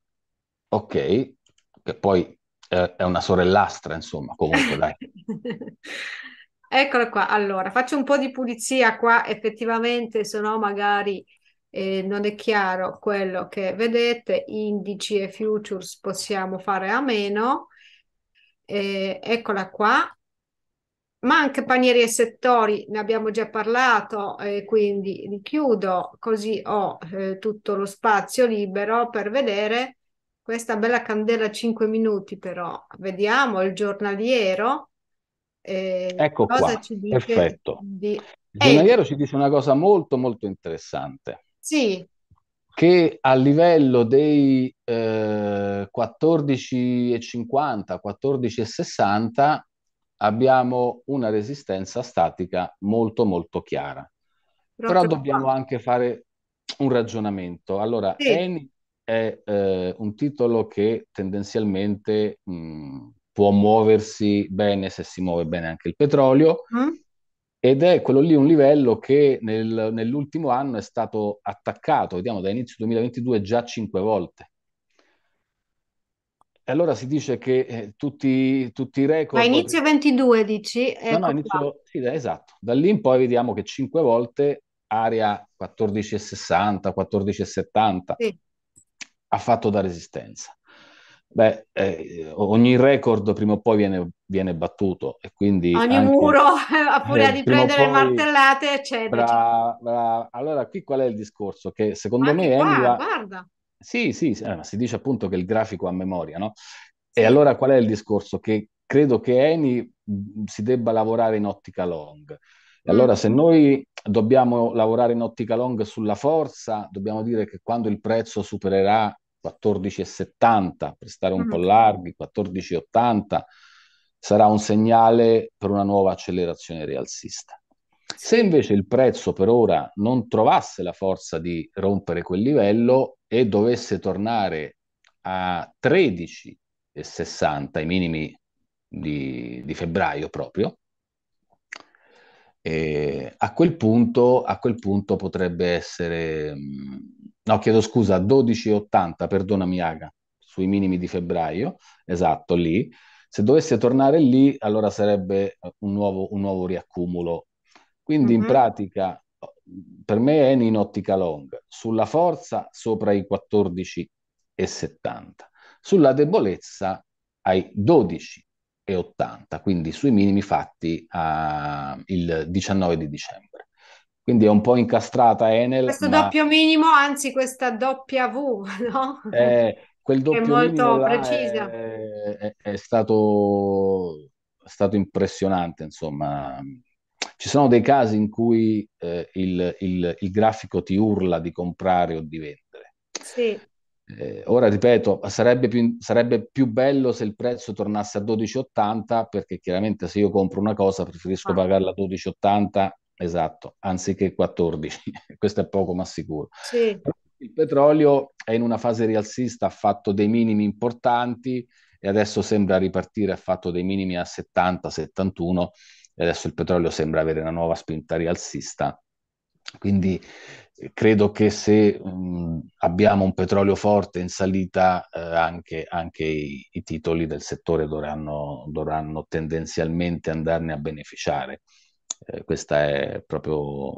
[SPEAKER 2] Ok, che poi eh, è una sorellastra, insomma, comunque dai. [LAUGHS]
[SPEAKER 1] Eccola qua. Allora, faccio un po' di pulizia qua, effettivamente, se no magari eh, non è chiaro quello che vedete, indici e futures possiamo fare a meno, eh, eccola qua, ma anche panieri e settori ne abbiamo già parlato eh, quindi li chiudo così ho eh, tutto lo spazio libero per vedere questa bella candela 5 minuti però vediamo il giornaliero eh, ecco cosa qua, ci dice perfetto di... il
[SPEAKER 2] giornaliero ci dice una cosa molto molto interessante sì. Che a livello dei eh, 14,50, 14,60 abbiamo una resistenza statica molto molto chiara. Però, Però dobbiamo qua. anche fare un ragionamento. Allora, sì. Eni è eh, un titolo che tendenzialmente mh, mm, può muoversi bene se si muove bene anche il petrolio. Mm ed è quello lì un livello che nel, nell'ultimo anno è stato attaccato, vediamo da inizio 2022 già cinque volte. E allora si dice che eh, tutti, tutti, i record... Ma inizio
[SPEAKER 1] 22 dici? No, no, ecco
[SPEAKER 2] inizio... sì, esatto. Da lì in poi vediamo che cinque volte area 14,60, 14,70 sì. ha fatto da resistenza. Beh, eh, ogni record prima o poi viene, viene battuto e quindi... Ogni anche, muro,
[SPEAKER 1] eh, a eh, di prendere poi, martellate, eccetera. Bra,
[SPEAKER 2] bra, allora, qui qual è il discorso? Che secondo anche me... Qua, Emila... guarda. Sì, sì, sì eh, si dice appunto che il grafico ha memoria, no? E allora qual è il discorso? Che credo che Eni si debba lavorare in ottica long. E mm. allora se noi dobbiamo lavorare in ottica long sulla forza, dobbiamo dire che quando il prezzo supererà 14,70 per stare un mm. po' larghi, 14,80 sarà un segnale per una nuova accelerazione rialzista. Se invece il prezzo per ora non trovasse la forza di rompere quel livello e dovesse tornare a 13,60, i minimi di, di febbraio proprio, eh, a quel, punto, a, quel punto, potrebbe essere mh, mm, no chiedo scusa, 12,80, perdonami Aga, sui minimi di febbraio, esatto, lì. Se dovesse tornare lì, allora sarebbe eh, un nuovo, un nuovo riaccumulo. Quindi mm-hmm. in mhm. pratica, per me è in ottica long, sulla forza sopra i 14,70, sulla debolezza ai 12,80, quindi sui minimi fatti uh, il 19 di dicembre. Quindi è un po' incastrata Enel. Questo ma... doppio
[SPEAKER 1] minimo, anzi questa doppia V, [LAUGHS] no? Eh,
[SPEAKER 2] è, quel doppio è molto precisa. È, è, è stato, stato, impressionante, insomma. Ci sono dei casi in cui eh, il, il, il grafico ti urla di comprare o di vendere. Sì. Eh, ora ripeto, sarebbe più, sarebbe più, bello se il prezzo tornasse a 12,80 perché chiaramente se io compro una cosa preferisco ah. pagarla a 12,80 Esatto, anziché 14, [LAUGHS] questo è poco ma sicuro. Sì. Il petrolio è in una fase rialzista, ha fatto dei minimi importanti e adesso sembra ripartire, ha fatto dei minimi a 70-71 e adesso il petrolio sembra avere una nuova spinta rialzista. Quindi eh, credo che se mh, mm, abbiamo un petrolio forte in salita, eh, anche, anche i, i, titoli del settore dovranno, dovranno tendenzialmente andarne a beneficiare eh, questa è proprio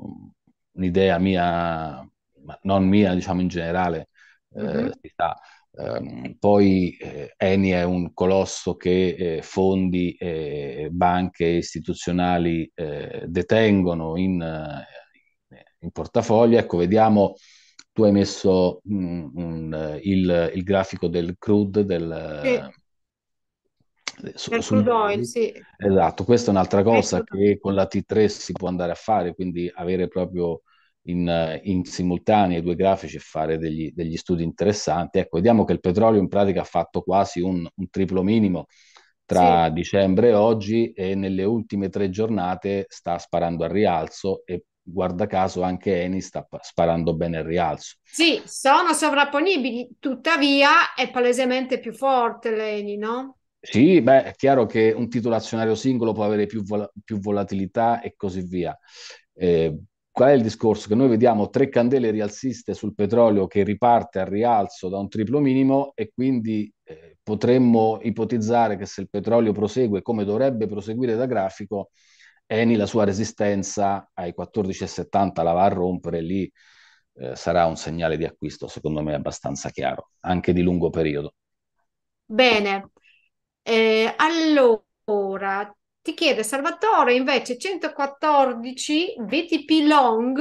[SPEAKER 2] un'idea mia, ma non mia, diciamo in generale, eh, mm-hmm. si sa. Um, ehm, poi eh, Eni è un colosso che eh, fondi e eh, banche istituzionali eh, detengono in, eh, in, portafoglio. Ecco, vediamo, tu hai messo mh, mm, mh, il, il, grafico del CRUD, del, su, sul oil, sì. Esatto, questa è un'altra cosa ecco. che con la T3 si può andare a fare, quindi avere proprio in, in simultanea i due grafici e fare degli, degli, studi interessanti. Ecco, vediamo che il petrolio in pratica ha fatto quasi un, un triplo minimo tra sì. dicembre e oggi e nelle ultime tre giornate sta sparando al rialzo e guarda caso anche Eni sta sparando bene al rialzo.
[SPEAKER 1] Sì, sono sovrapponibili, tuttavia è palesemente più forte l'Eni, no?
[SPEAKER 2] Sì, beh, è chiaro che un titolo azionario singolo può avere più, vol- più volatilità e così via. Eh, qual è il discorso? Che noi vediamo tre candele rialziste sul petrolio che riparte al rialzo da un triplo minimo e quindi eh, potremmo ipotizzare che se il petrolio prosegue come dovrebbe proseguire da grafico, Eni la sua resistenza ai 14,70 la va a rompere lì. Eh, sarà un segnale di acquisto, secondo me, abbastanza chiaro, anche di lungo periodo.
[SPEAKER 1] Bene, eh, allora, ti chiede Salvatore, invece 114 BTP long,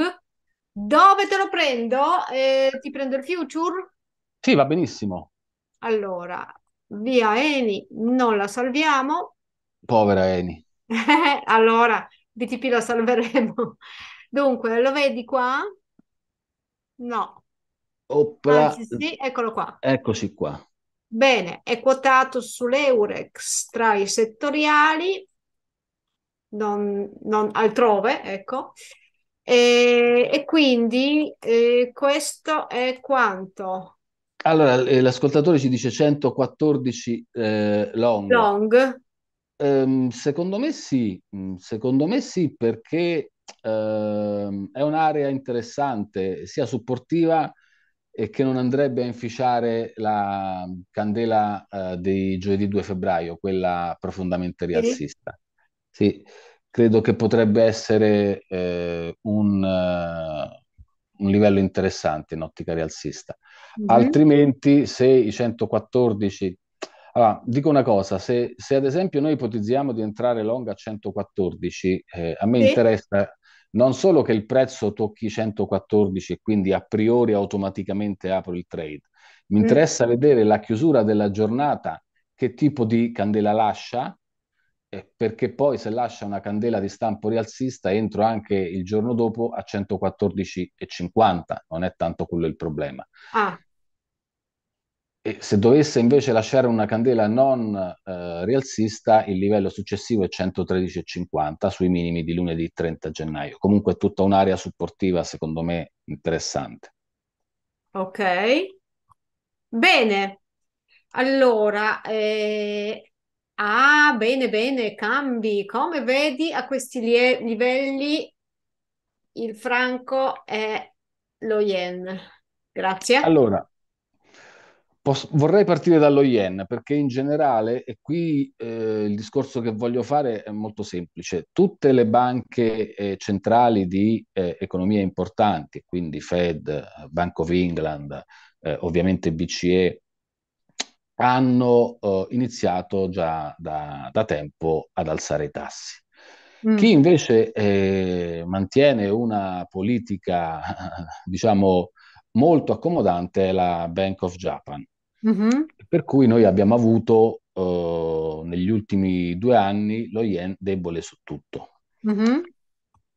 [SPEAKER 1] dove te lo prendo? Eh, ti prendo il future?
[SPEAKER 2] Sì, va benissimo.
[SPEAKER 1] Allora, via Eni, non la salviamo.
[SPEAKER 2] Povera Eni.
[SPEAKER 1] [LAUGHS] allora, BTP la salveremo. Dunque, lo vedi qua? No.
[SPEAKER 2] Oppla. Anzi, sì, eccolo qua. Eccoci qua.
[SPEAKER 1] Bene, è quotato sull'Eurex tra i settoriali, non, non altrove, ecco. E, e quindi eh, questo è quanto?
[SPEAKER 2] Allora, eh, l'ascoltatore ci dice 114 eh, long. Long. Ehm, secondo me sì, mm, secondo me sì perché ehm, è un'area interessante, sia supportiva e che non andrebbe a inficiare la candela eh, di giovedì 2 febbraio, quella profondamente rialzista. Sì, credo che potrebbe essere eh, un, uh, un, livello interessante in ottica rialzista. Mm-hmm. Altrimenti, se i 114... Allora, dico una cosa, se, se, ad esempio noi ipotizziamo di entrare long a 114, eh, a me sì. interessa non solo che il prezzo tocchi 114 e quindi a priori automaticamente apro il trade, mi mm. interessa vedere la chiusura della giornata, che tipo di candela lascia, eh, perché poi se lascia una candela di stampo rialzista entro anche il giorno dopo a 114,50, non è tanto quello il problema. Ah. E se dovesse invece lasciare una candela non eh, rialzista, il livello successivo è 113,50 sui minimi di lunedì 30 gennaio. Comunque è tutta un'area supportiva, secondo me, interessante.
[SPEAKER 1] Ok. Bene. Allora, eh... ah, bene, bene, cambi. Come vedi a questi lie- livelli il franco è lo yen.
[SPEAKER 2] Grazie. Allora, Posso, vorrei partire dallo yen perché in generale, e qui eh, il discorso che voglio fare è molto semplice, tutte le banche eh, centrali di eh, economie importanti, quindi Fed, Bank of England, eh, ovviamente BCE, hanno eh, iniziato già da, da, tempo ad alzare i tassi. Mm. Chi invece eh, mantiene una politica, [LAUGHS] diciamo, molto accomodante è la Bank of Japan, mm-hmm. per cui noi abbiamo avuto eh, negli ultimi due anni lo yen debole su tutto. Mm-hmm.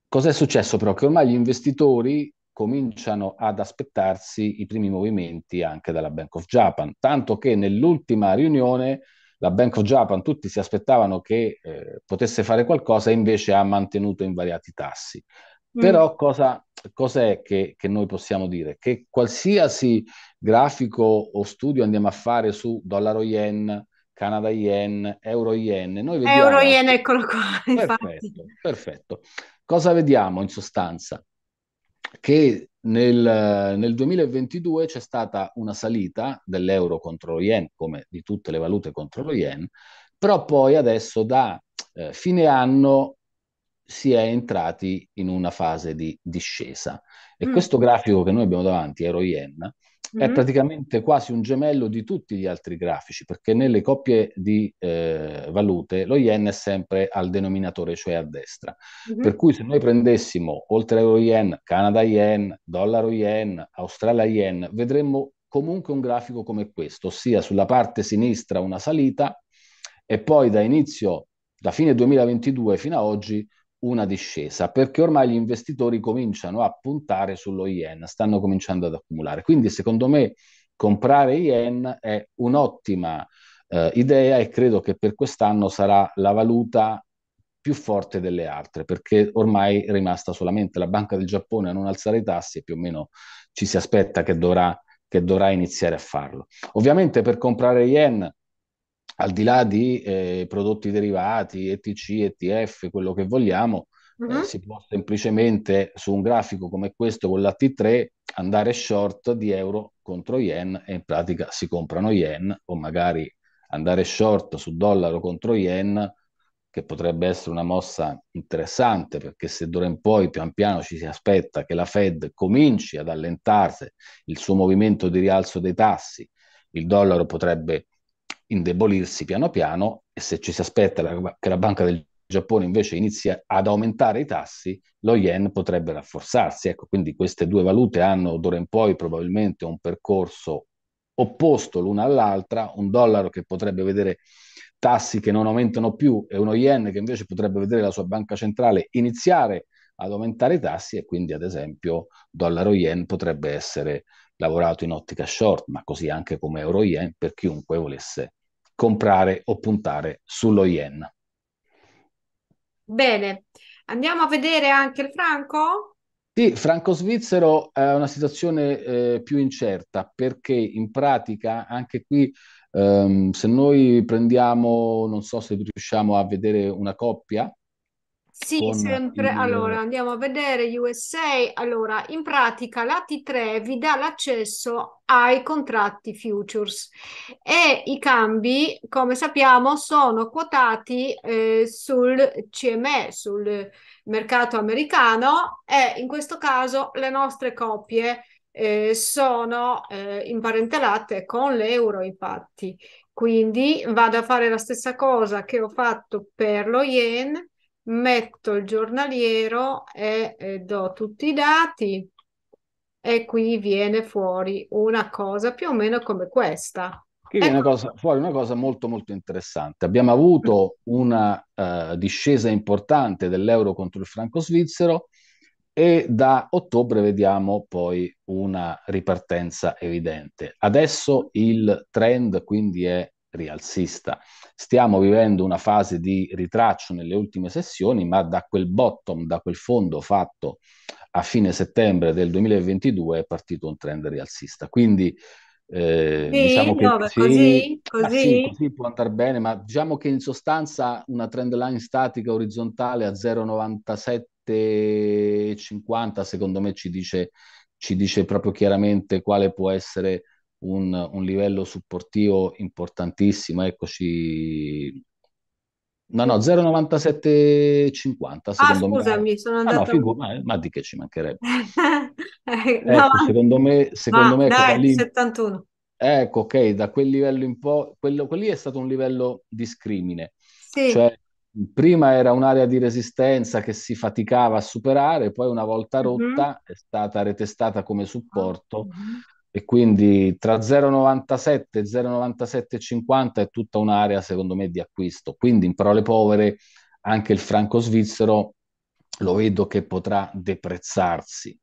[SPEAKER 2] Cos'è successo però? Che ormai gli investitori cominciano ad aspettarsi i primi movimenti anche dalla Bank of Japan, tanto che nell'ultima riunione la Bank of Japan tutti si aspettavano che eh, potesse fare qualcosa e invece ha mantenuto invariati i tassi. Mm. Però cosa, cos'è che, che, noi possiamo dire? Che qualsiasi grafico o studio andiamo a fare su dollaro yen, Canada yen, euro yen, noi vediamo... Euro yen,
[SPEAKER 1] eccolo qua, [LAUGHS] perfetto,
[SPEAKER 2] perfetto. Cosa vediamo in sostanza? Che nel, nel 2022 c'è stata una salita dell'euro contro lo yen, come di tutte le valute contro lo yen, però poi adesso da eh, fine anno si è entrati in una fase di discesa. E mm. questo grafico che noi abbiamo davanti, Euro Yen, mm è mm-hmm. praticamente quasi un gemello di tutti gli altri grafici, perché nelle coppie di eh, valute lo yen è sempre al denominatore, cioè a destra. mm Per cui se noi prendessimo oltre Euro Yen, Canada Yen, dollaro Yen, Australia Yen, vedremmo comunque un grafico come questo, ossia sulla parte sinistra una salita e poi da inizio, da fine 2022 fino a oggi, una discesa, perché ormai gli investitori cominciano a puntare sullo yen, stanno cominciando ad accumulare. Quindi secondo me comprare yen è un'ottima eh, idea e credo che per quest'anno sarà la valuta più forte delle altre, perché ormai è rimasta solamente la Banca del Giappone a non alzare i tassi e più o meno ci si aspetta che dovrà, che dovrà iniziare a farlo. Ovviamente per comprare yen al di là di eh, prodotti derivati, ETC, ETF, quello che vogliamo, uh-huh. eh, mm-hmm. si può semplicemente su un grafico come questo con la T3 andare short di euro contro yen e in pratica si comprano yen o magari andare short su dollaro contro yen che potrebbe essere una mossa interessante perché se d'ora in poi pian piano ci si aspetta che la Fed cominci ad allentarsi il suo movimento di rialzo dei tassi, il dollaro potrebbe indebolirsi piano piano e se ci si aspetta la, che la Banca del Giappone invece inizia ad aumentare i tassi, lo yen potrebbe rafforzarsi. Ecco, quindi queste due valute hanno d'ora in poi probabilmente un percorso opposto l'una all'altra, un dollaro che potrebbe vedere tassi che non aumentano più e uno yen che invece potrebbe vedere la sua banca centrale iniziare ad aumentare i tassi e quindi ad esempio dollaro yen potrebbe essere lavorato in ottica short, ma così anche come euro yen per chiunque volesse comprare o puntare sullo yen.
[SPEAKER 1] Bene, andiamo a vedere anche il franco?
[SPEAKER 2] Sì, franco svizzero è una situazione eh, più incerta perché in pratica anche qui ehm, se noi prendiamo, non so se riusciamo a vedere una coppia,
[SPEAKER 1] sì, sempre. Il... Allora, andiamo a vedere USA. Allora, in pratica la T3 vi dà l'accesso ai contratti futures e i cambi, come sappiamo, sono quotati eh, sul CME, sul mercato americano e in questo caso le nostre coppie eh, sono eh, imparentelate con l'euro, infatti. Quindi vado a fare la stessa cosa che ho fatto per lo yen metto il giornaliero e, e do tutti i dati e qui viene fuori una cosa più o meno come questa.
[SPEAKER 2] Qui viene ecco. cosa, fuori una cosa molto molto interessante. Abbiamo avuto una uh, discesa importante dell'euro contro il franco svizzero e da ottobre vediamo poi una ripartenza evidente. Adesso il trend quindi è rialzista. Stiamo vivendo una fase di ritraccio nelle ultime sessioni, ma da quel bottom, da quel fondo fatto a fine settembre del 2022 è partito un trend rialzista. Quindi eh, sì, diciamo che no, sì, così, ah, così. sì, così, può andare bene, ma diciamo che in sostanza una trend line statica orizzontale a 0,9750 secondo me ci dice, ci dice proprio chiaramente quale può essere un, un livello supportivo importantissimo. Eccoci. No, no, 0,9750 Ah, secondo scusami,
[SPEAKER 1] me. sono Ah, no, andato...
[SPEAKER 2] ma, ma di che ci mancherebbe? [LAUGHS]
[SPEAKER 1] Eh, ecco, no, Ecco,
[SPEAKER 2] secondo me, secondo ma me ecco, dai, lì,
[SPEAKER 1] 71.
[SPEAKER 2] ecco, ok, da quel livello in poi, quello, quello lì è stato un livello di scrimine, Sì, cioè prima era un'area di resistenza che si faticava a superare, poi una volta Mhm. rotta è stata retestata come supporto, ah, mhm e quindi tra 0,97 e 0,97,50 è tutta un'area secondo me di acquisto. Quindi in parole povere anche il franco svizzero lo vedo che potrà deprezzarsi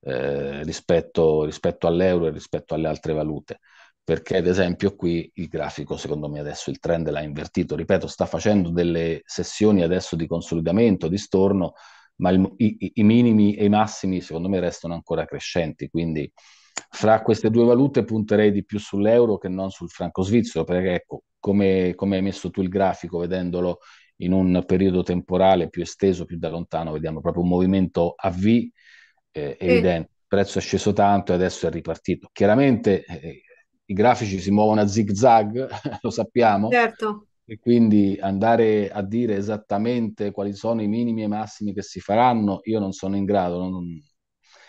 [SPEAKER 2] eh, rispetto, rispetto all'euro e rispetto alle altre valute perché ad esempio qui il grafico secondo me adesso il trend l'ha invertito, ripeto sta facendo delle sessioni adesso di consolidamento, di storno, ma il, i, i, minimi e i massimi secondo me restano ancora crescenti, quindi fra queste due valute punterei di più sull'euro che non sul franco svizzero, perché ecco, come, come hai messo tu il grafico, vedendolo in un periodo temporale più esteso, più da lontano, vediamo proprio un movimento a V eh, evidente. Il prezzo è sceso tanto e adesso è ripartito. Chiaramente eh, i grafici si muovono a zig zag, [LAUGHS] lo sappiamo. Certo. E quindi andare a dire esattamente quali sono i minimi e i massimi che si faranno, io non sono in grado, non,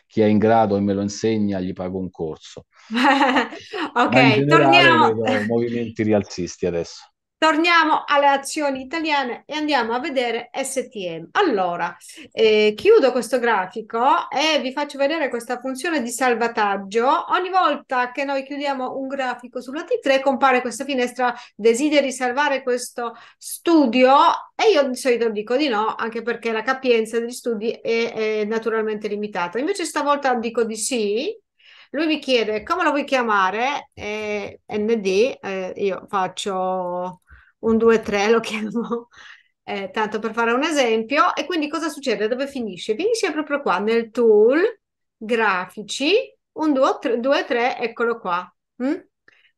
[SPEAKER 2] chi è in grado e me lo insegna gli pago un corso.
[SPEAKER 1] [LAUGHS] ok, generale, torniamo.
[SPEAKER 2] Movimenti rialzisti adesso.
[SPEAKER 1] Torniamo alle azioni italiane e andiamo a vedere STM. Allora, eh, chiudo questo grafico e vi faccio vedere questa funzione di salvataggio. Ogni volta che noi chiudiamo un grafico sulla T3 compare questa finestra desideri salvare questo studio e io di solito dico di no, anche perché la capienza degli studi è, è naturalmente limitata. Invece stavolta dico di sì lui mi chiede come lo vuoi chiamare eh, ND, eh, io faccio un 2-3 lo chiamo, eh, tanto per fare un esempio. E quindi cosa succede? Dove finisce? Finisce proprio qua, nel tool, grafici, un 2-3, eccolo qua. Mm?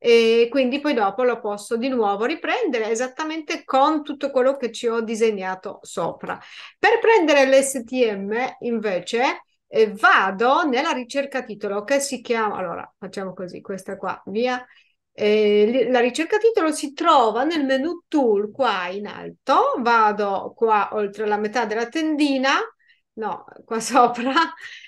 [SPEAKER 1] E quindi poi dopo lo posso di nuovo riprendere esattamente con tutto quello che ci ho disegnato sopra. Per prendere l'STM invece eh, vado nella ricerca titolo che si chiama, allora facciamo così, questa qua, via, eh, la ricerca titolo si trova nel menu tool qua in alto, vado qua oltre la metà della tendina, no, qua [LAUGHS] sopra,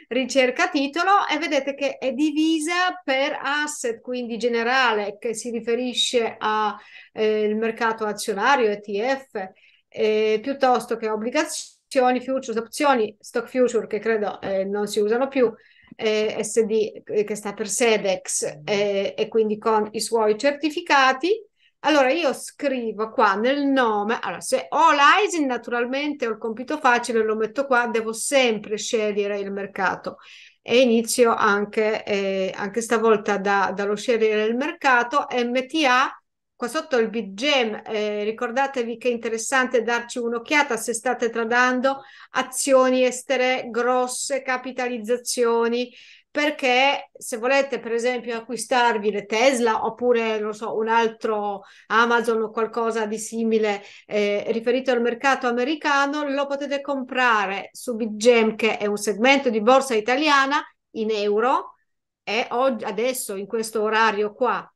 [SPEAKER 1] ricerca titolo e vedete che è divisa per asset, quindi generale, che si riferisce al eh, mercato azionario, ETF, eh, piuttosto che obbligazioni, futures, opzioni, stock future che credo eh, non si usano più, eh, SD eh, che sta per SEDEX mm. eh, e quindi con i suoi certificati. Allora io scrivo qua nel nome, allora se ho l'ISIN naturalmente ho il compito facile, lo metto qua, devo sempre scegliere il mercato e inizio anche, eh, anche stavolta da, dallo scegliere il mercato, MTA qua sotto il Big gem eh, ricordatevi che è interessante darci un'occhiata se state tradando azioni estere, grosse capitalizzazioni, perché se volete per esempio acquistarvi le Tesla oppure non so un altro Amazon o qualcosa di simile eh, riferito al mercato americano lo potete comprare su BitGem che è un segmento di borsa italiana in euro e oggi, adesso in questo orario qua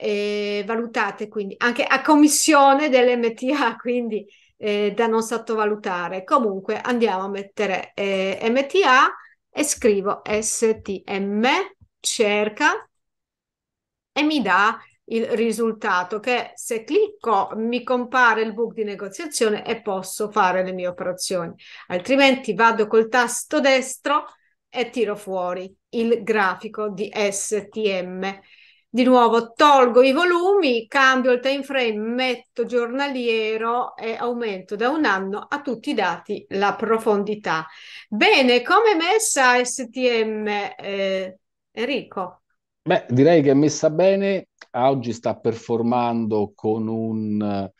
[SPEAKER 1] eh, valutate quindi anche a commissione dell'MTA, [LAUGHS] quindi eh, da non sottovalutare. Comunque andiamo a mettere eh, MTA e scrivo STM, cerca e mi dà il risultato che se clicco mi compare il book di negoziazione e posso fare le mie operazioni. Altrimenti vado col tasto destro e tiro fuori il grafico di STM di nuovo tolgo i volumi, cambio il time frame, metto giornaliero e aumento da un anno a tutti i dati la profondità. Bene, come messa STM eh, Enrico?
[SPEAKER 2] Beh, direi che è messa bene, oggi sta performando con un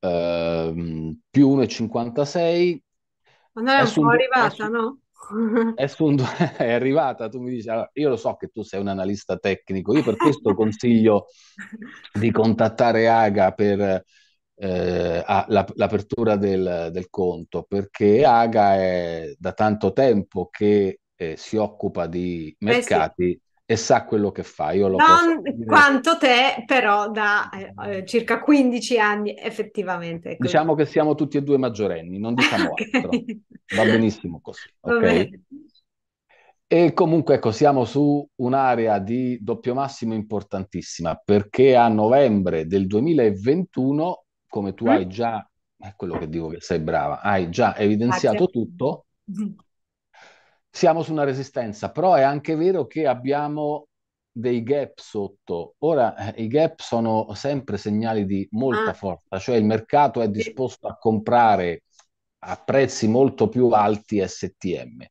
[SPEAKER 2] eh, più 1,56.
[SPEAKER 1] Ma non è, è un po' arrivata, su, no?
[SPEAKER 2] è, un, [LAUGHS] è, arrivata, tu mi dici, allora, io lo so che tu sei un analista tecnico, io per questo consiglio di contattare Aga per eh, la, l'apertura del, del, conto, perché Aga è da tanto tempo che eh, si occupa di mercati. Eh sì e sa quello che fa. Io lo non quanto
[SPEAKER 1] te, però da eh, eh circa 15 anni effettivamente.
[SPEAKER 2] Diciamo che siamo tutti e due maggiorenni, non diciamo [LAUGHS] okay. altro. Va benissimo così, okay? E comunque ecco, siamo su un'area di doppio massimo importantissima perché a novembre del 2021, come tu mm. hai già, è quello che dico che sei brava, hai già evidenziato Grazie. tutto. Mm siamo su una resistenza, però è anche vero che abbiamo dei gap sotto. Ora eh, i gap sono sempre segnali di molta ah. forza, cioè il mercato è disposto a comprare a prezzi molto più alti STM.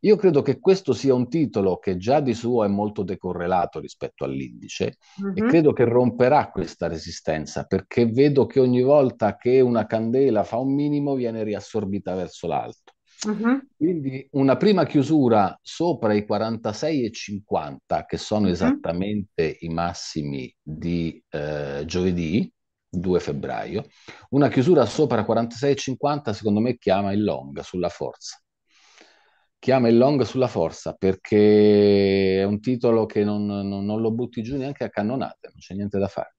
[SPEAKER 2] Io credo che questo sia un titolo che già di suo è molto decorrelato rispetto all'indice mm-hmm. e mhm. credo che romperà questa resistenza perché vedo che ogni volta che una candela fa un minimo viene riassorbita verso l'alto. Uh-huh. Quindi una prima chiusura sopra i 46,50, che sono uh-huh. esattamente i massimi di eh, giovedì 2 febbraio, una chiusura sopra 46,50 secondo me chiama il long sulla forza. Chiama il long sulla forza perché è un titolo che non, non, non lo butti giù neanche a cannonate, non c'è niente da fare.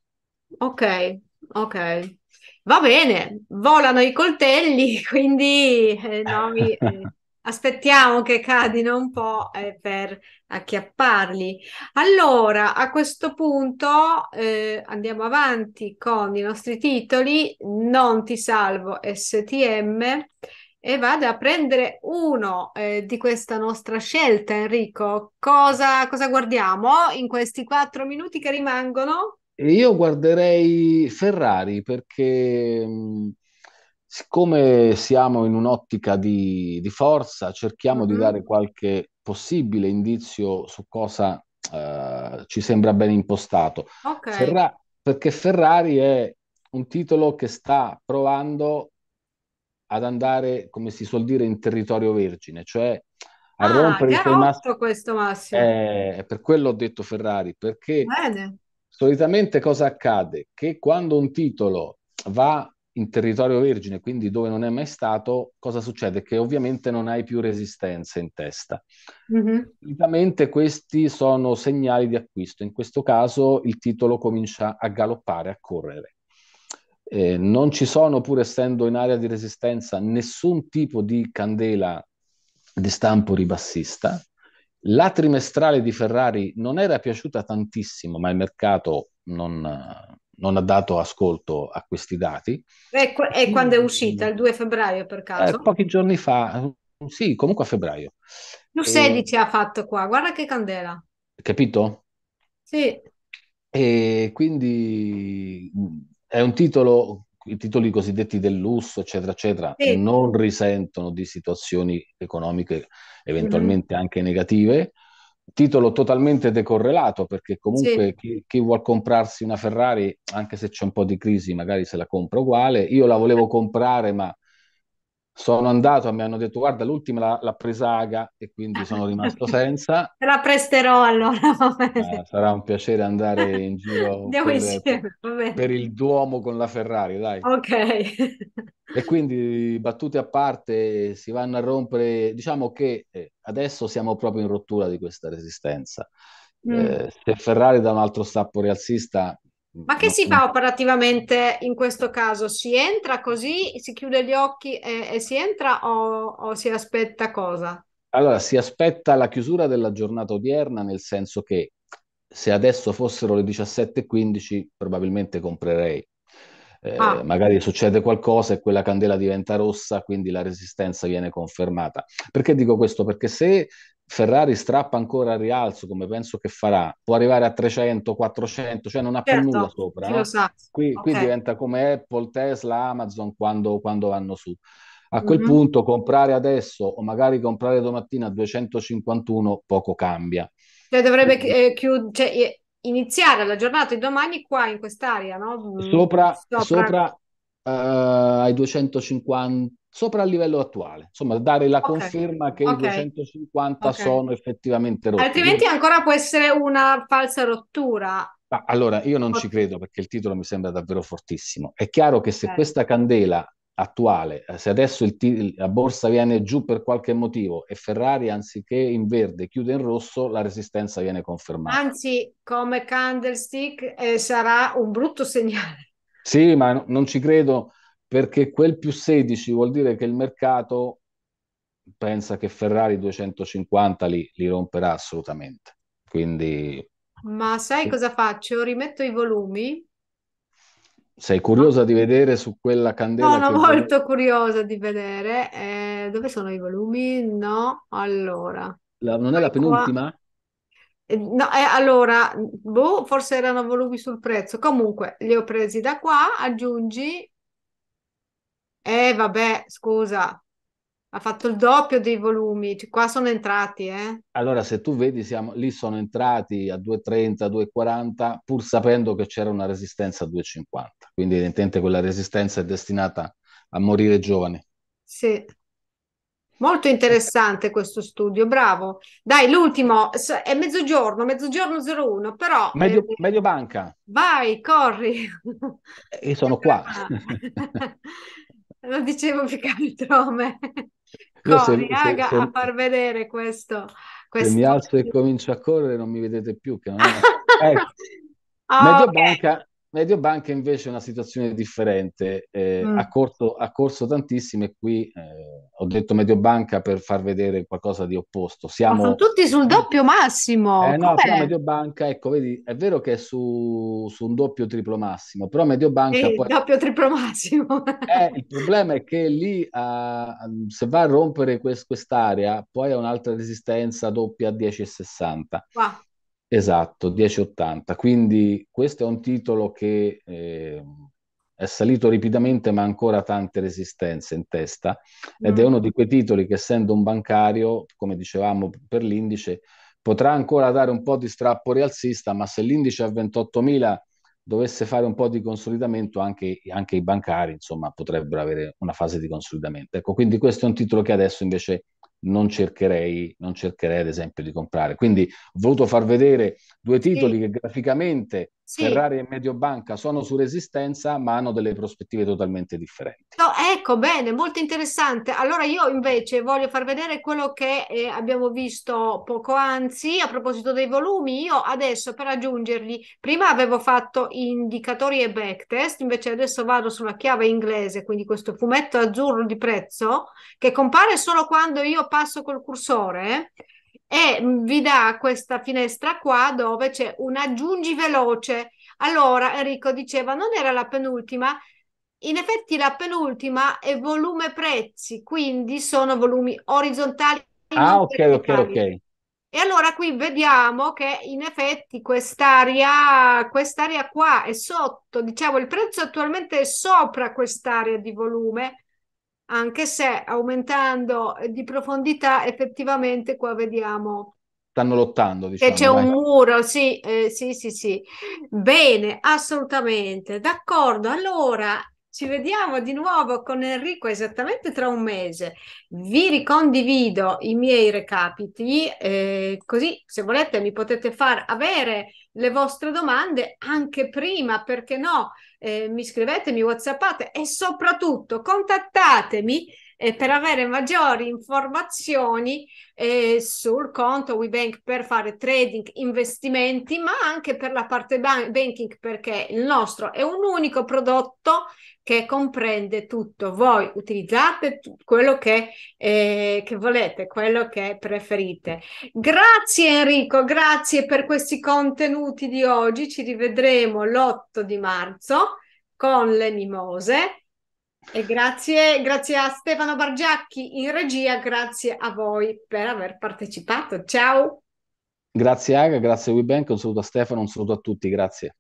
[SPEAKER 1] Ok, ok. Va bene, volano i coltelli, [LAUGHS] quindi eh, noi eh, [LAUGHS] aspettiamo che cadino un po' eh, per acchiapparli. Allora, a questo punto eh, andiamo avanti con i nostri titoli. Non ti salvo STM e vado a prendere uno eh, di questa nostra scelta, Enrico. Cosa, cosa, guardiamo in questi quattro minuti che rimangono?
[SPEAKER 2] Io guarderei Ferrari perché mh, mm, siccome siamo in un'ottica di, di forza, cerchiamo di mhm. dare qualche possibile indizio su cosa eh, ci sembra ben impostato. Ok. Ferra- perché Ferrari è un titolo che sta provando ad andare, come si suol dire, in territorio vergine, cioè a Ah, rompere il suoi
[SPEAKER 1] questo Massimo.
[SPEAKER 2] Eh, per quello ho detto Ferrari, perché Bene solitamente cosa accade? Che quando un titolo va in territorio vergine, quindi dove non è mai stato, cosa succede? Che ovviamente non hai più resistenza in testa. Mm-hmm. Solitamente questi sono segnali di acquisto, in questo caso il titolo comincia a galoppare, a correre. Eh, non ci sono, pur essendo in area di resistenza, nessun tipo di candela di stampo ribassista, la trimestrale di Ferrari non era piaciuta tantissimo, ma il mercato non, non ha dato ascolto a questi dati.
[SPEAKER 1] E, e, quando è uscita? Il 2 febbraio per eh, caso? Eh,
[SPEAKER 2] pochi giorni fa, sì, comunque a febbraio.
[SPEAKER 1] Il 16 e... ha fatto qua, guarda che candela.
[SPEAKER 2] Capito? Sì. E quindi è un titolo i titoli cosiddetti del lusso, eccetera, eccetera, sì. non risentono di situazioni economiche eventualmente mm. anche negative. Titolo totalmente decorrelato perché comunque sì. chi, chi vuol comprarsi una Ferrari, anche se c'è un po' di crisi, magari se la compra uguale. Io la volevo comprare, ma sono andato e mi hanno detto guarda l'ultima l'ha, l'ha presa Aga e quindi sono rimasto [LAUGHS] senza.
[SPEAKER 1] Te la presterò allora. Ah,
[SPEAKER 2] sarà un piacere andare in giro [LAUGHS] per, per, il Duomo con la Ferrari, dai. Ok. E quindi battute a parte si vanno a rompere, diciamo che eh, adesso siamo proprio in rottura di questa resistenza. Mm. Eh, se Ferrari da un altro stappo rialzista ma
[SPEAKER 1] che si fa operativamente in questo caso? Si entra così, si chiude gli occhi e, e si entra o, o si aspetta cosa?
[SPEAKER 2] Allora, si aspetta la chiusura della giornata odierna, nel senso che se adesso fossero le 17.15 probabilmente comprerei. Eh, ah. Magari succede qualcosa e quella candela diventa rossa, quindi la resistenza viene confermata. Perché dico questo? Perché se Ferrari strappa ancora al rialzo, come penso che farà, può arrivare a 300, 400, cioè non ha certo, più nulla sopra. No? Qui, okay. qui, diventa come Apple, Tesla, Amazon quando, quando vanno su. A quel mm-hmm. punto comprare adesso o magari comprare domattina a 251 poco cambia.
[SPEAKER 1] Cioè dovrebbe eh, chiud- cioè, iniziare la giornata di domani qua in quest'area, no? Mm, sopra, sopra, sopra
[SPEAKER 2] uh, ai 250 sopra il livello attuale, insomma dare la okay. conferma che okay. i 250 okay. sono effettivamente rotti. Altrimenti
[SPEAKER 1] ancora può essere una falsa rottura.
[SPEAKER 2] Ah, allora, io non ci credo perché il titolo mi sembra davvero fortissimo. È chiaro che se questa candela attuale, eh, se adesso t- la borsa viene giù per qualche motivo e Ferrari anziché in verde chiude in rosso, la resistenza viene confermata.
[SPEAKER 1] Anzi, come candlestick eh, sarà un brutto segnale.
[SPEAKER 2] Sì, ma no, non ci credo perché quel più 16 vuol dire che il mercato pensa che Ferrari 250 li, li romperà assolutamente. Quindi...
[SPEAKER 1] Ma sai cosa faccio? Rimetto i volumi.
[SPEAKER 2] Sei curiosa di vedere su quella candela? Sono molto
[SPEAKER 1] vuole... curiosa di vedere. Eh, dove sono i volumi? No, allora.
[SPEAKER 2] La, non è la penultima? Qua...
[SPEAKER 1] Eh, no, eh, allora, boh, forse erano volumi sul prezzo. Comunque, li ho presi da qua, aggiungi eh, vabbè, scusa, ha fatto il doppio dei volumi, cioè, qua sono entrati, eh.
[SPEAKER 2] Allora, se tu vedi, siamo, lì sono entrati a 2,30, 2,40, pur sapendo che c'era una resistenza a 2,50. Quindi evidentemente quella resistenza è destinata a morire giovane.
[SPEAKER 1] Sì. Molto interessante questo studio, bravo. Dai, l'ultimo è mezzogiorno, mezzogiorno 01, però... Medio,
[SPEAKER 2] eh, Mediobanca.
[SPEAKER 1] Vai, corri.
[SPEAKER 2] Io sono qua. [LAUGHS]
[SPEAKER 1] lo dicevo più che altro a me.
[SPEAKER 2] Corri, raga, se, a far
[SPEAKER 1] vedere questo, questo, Se mi alzo e
[SPEAKER 2] comincio a correre non mi vedete più, che non è... [LAUGHS] ecco. oh, okay. Mediobanca, Mediobanca invece è una situazione differente, eh, mm. ha, corso tantissimo e qui eh, ho detto Mediobanca per far vedere qualcosa di opposto. Siamo... Ma sono
[SPEAKER 1] tutti sul mm. doppio massimo! Eh, no, però
[SPEAKER 2] Mediobanca, ecco, vedi, è vero che è su, su un doppio triplo massimo, però Mediobanca... Sì, poi... doppio triplo
[SPEAKER 1] massimo!
[SPEAKER 2] [LAUGHS] eh, il problema è che lì, ah, mm, se va a rompere quest- quest'area, poi ha un'altra resistenza doppia a 10,60. Wow. Esatto, 1080. Quindi questo è un titolo che eh, è salito ripidamente ma ha ancora tante resistenze in testa ed è mm. uno di quei titoli che essendo un bancario, come dicevamo per l'indice, potrà ancora dare un po' di strappo rialzista, ma se l'indice a 28.000 dovesse fare un po' di consolidamento, anche, anche i bancari insomma, potrebbero avere una fase di consolidamento. Ecco, quindi questo è un titolo che adesso invece non cercherei, non cercherei ad esempio di comprare. Quindi ho voluto far vedere due titoli sì. che graficamente sì. Ferrari e Mediobanca sono su resistenza, ma hanno delle prospettive totalmente differenti.
[SPEAKER 1] No, ecco, bene, molto interessante. Allora io invece voglio far vedere quello che eh, abbiamo visto poco anzi a proposito dei volumi. Io adesso per aggiungerli, prima avevo fatto indicatori e backtest, invece adesso vado sulla chiave inglese, quindi questo fumetto azzurro di prezzo che compare solo quando io passo col cursore. Eh? e vi dà questa finestra qua dove c'è un aggiungi veloce. Allora Enrico diceva non era la penultima, in effetti la penultima è volume prezzi, quindi sono volumi orizzontali. Ah ok, ok, ok. E allora qui vediamo che in effetti quest'area, quest'area qua è sotto, diciamo il prezzo attualmente è sopra quest'area di volume, anche se aumentando eh, di profondità effettivamente qua vediamo
[SPEAKER 2] stanno lottando. Diciamo, che c'è vai. un
[SPEAKER 1] muro, sì, eh, sì, sì, sì. Bene, assolutamente, d'accordo. Allora, ci vediamo di nuovo con Enrico esattamente tra un mese. Vi ricondivido i miei recapiti, eh, così se volete mi potete far avere le vostre domande anche prima, perché no? eh, mi scrivetemi, whatsappate e soprattutto contattatemi eh, per avere maggiori informazioni eh, sul conto WeBank per fare trading, investimenti, ma anche per la parte ban- banking perché il nostro è un unico prodotto che comprende tutto. Voi utilizzate quello che, eh, che, volete, quello che preferite. Grazie Enrico, grazie per questi contenuti di oggi. Ci rivedremo l'8 di marzo con le mimose. E grazie, grazie a Stefano Bargiacchi in regia, grazie a voi per aver partecipato. Ciao.
[SPEAKER 2] Grazie Aga, grazie WeBank, un saluto a Stefano, un saluto a tutti, grazie.